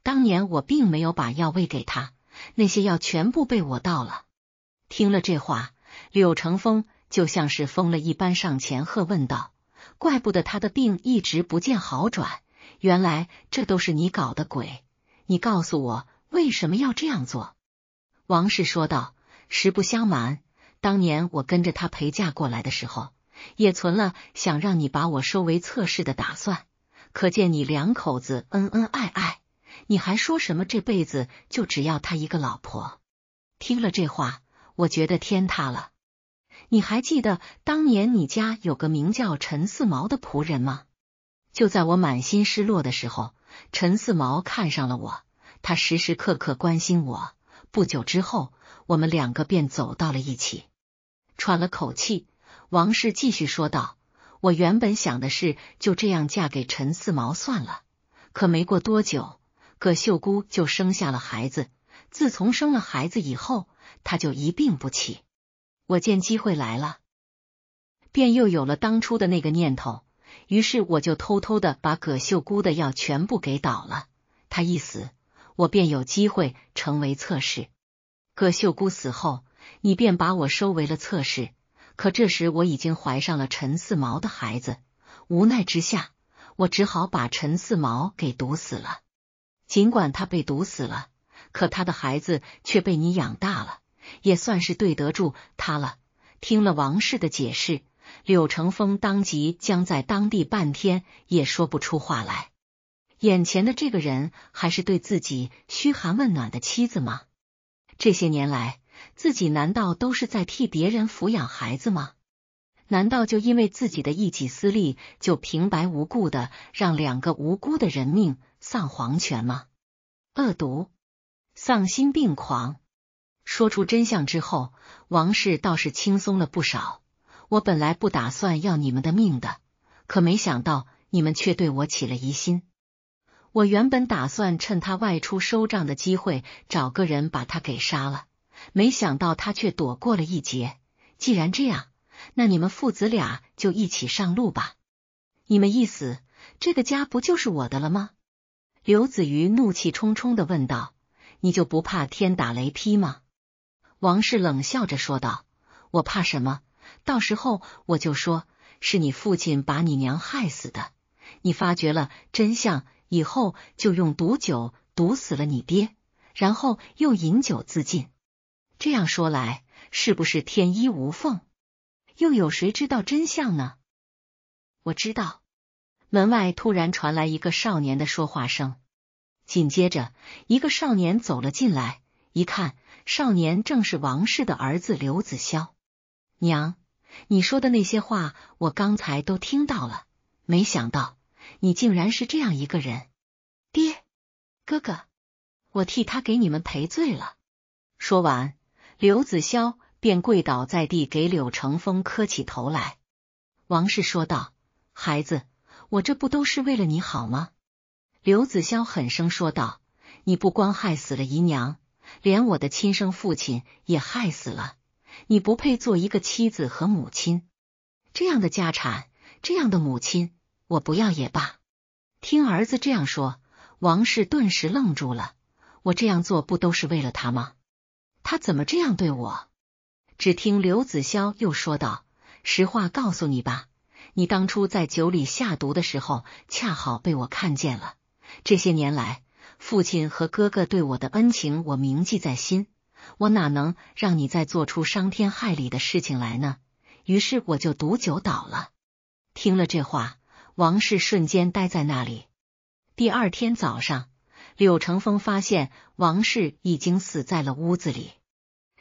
当年我并没有把药喂给他，那些药全部被我倒了。听了这话，柳成风就像是疯了一般上前喝问道：“怪不得他的病一直不见好转，原来这都是你搞的鬼！你告诉我为什么要这样做？”王氏说道：“实不相瞒，当年我跟着他陪嫁过来的时候，也存了想让你把我收为侧室的打算，可见你两口子恩恩爱爱。”你还说什么这辈子就只要他一个老婆？听了这话，我觉得天塌了。你还记得当年你家有个名叫陈四毛的仆人吗？就在我满心失落的时候，陈四毛看上了我，他时时刻刻关心我。不久之后，我们两个便走到了一起。喘了口气，王氏继续说道：“我原本想的是就这样嫁给陈四毛算了，可没过多久。”葛秀姑就生下了孩子。自从生了孩子以后，她就一病不起。我见机会来了，便又有了当初的那个念头。于是，我就偷偷的把葛秀姑的药全部给倒了。她一死，我便有机会成为侧室。葛秀姑死后，你便把我收为了侧室。可这时我已经怀上了陈四毛的孩子，无奈之下，我只好把陈四毛给毒死了。尽管他被毒死了，可他的孩子却被你养大了，也算是对得住他了。听了王氏的解释，柳成风当即僵在当地，半天也说不出话来。眼前的这个人还是对自己嘘寒问暖的妻子吗？这些年来，自己难道都是在替别人抚养孩子吗？难道就因为自己的一己私利，就平白无故的让两个无辜的人命？丧黄泉吗？恶毒，丧心病狂！说出真相之后，王氏倒是轻松了不少。我本来不打算要你们的命的，可没想到你们却对我起了疑心。我原本打算趁他外出收账的机会，找个人把他给杀了。没想到他却躲过了一劫。既然这样，那你们父子俩就一起上路吧。你们一死，这个家不就是我的了吗？刘子瑜怒气冲冲的问道：“你就不怕天打雷劈吗？”王氏冷笑着说道：“我怕什么？到时候我就说是你父亲把你娘害死的。你发觉了真相以后，就用毒酒毒死了你爹，然后又饮酒自尽。这样说来，是不是天衣无缝？又有谁知道真相呢？”我知道。门外突然传来一个少年的说话声，紧接着一个少年走了进来。一看，少年正是王氏的儿子刘子潇。娘，你说的那些话我刚才都听到了，没想到你竟然是这样一个人。爹，哥哥，我替他给你们赔罪了。说完，刘子潇便跪倒在地，给柳成风磕起头来。王氏说道：“孩子。”我这不都是为了你好吗？刘子潇狠声说道：“你不光害死了姨娘，连我的亲生父亲也害死了。你不配做一个妻子和母亲，这样的家产，这样的母亲，我不要也罢。”听儿子这样说，王氏顿时愣住了。我这样做不都是为了他吗？他怎么这样对我？只听刘子潇又说道：“实话告诉你吧。”你当初在酒里下毒的时候，恰好被我看见了。这些年来，父亲和哥哥对我的恩情，我铭记在心。我哪能让你再做出伤天害理的事情来呢？于是我就毒酒倒了。听了这话，王氏瞬间呆在那里。第二天早上，柳成风发现王氏已经死在了屋子里。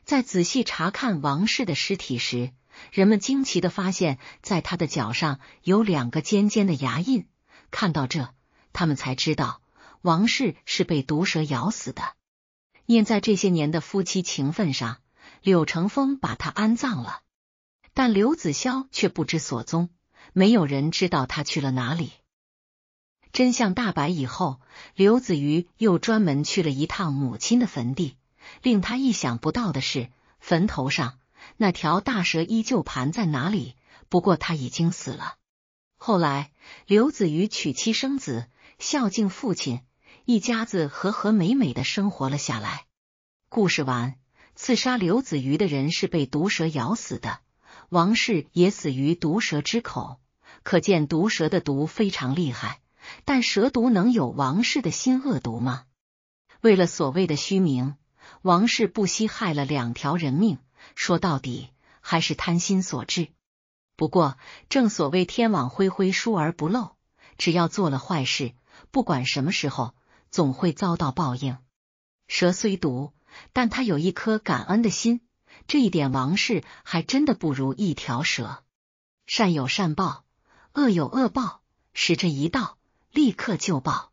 在仔细查看王氏的尸体时，人们惊奇的发现，在他的脚上有两个尖尖的牙印。看到这，他们才知道王氏是被毒蛇咬死的。念在这些年的夫妻情分上，柳成风把他安葬了。但刘子潇却不知所踪，没有人知道他去了哪里。真相大白以后，刘子瑜又专门去了一趟母亲的坟地。令他意想不到的是，坟头上。那条大蛇依旧盘在哪里，不过他已经死了。后来，刘子瑜娶妻生子，孝敬父亲，一家子和和美美的生活了下来。故事完。刺杀刘子瑜的人是被毒蛇咬死的，王氏也死于毒蛇之口，可见毒蛇的毒非常厉害。但蛇毒能有王氏的心恶毒吗？为了所谓的虚名，王氏不惜害了两条人命。说到底还是贪心所致。不过，正所谓天网恢恢，疏而不漏。只要做了坏事，不管什么时候，总会遭到报应。蛇虽毒，但它有一颗感恩的心，这一点王氏还真的不如一条蛇。善有善报，恶有恶报，使这一道，立刻就报。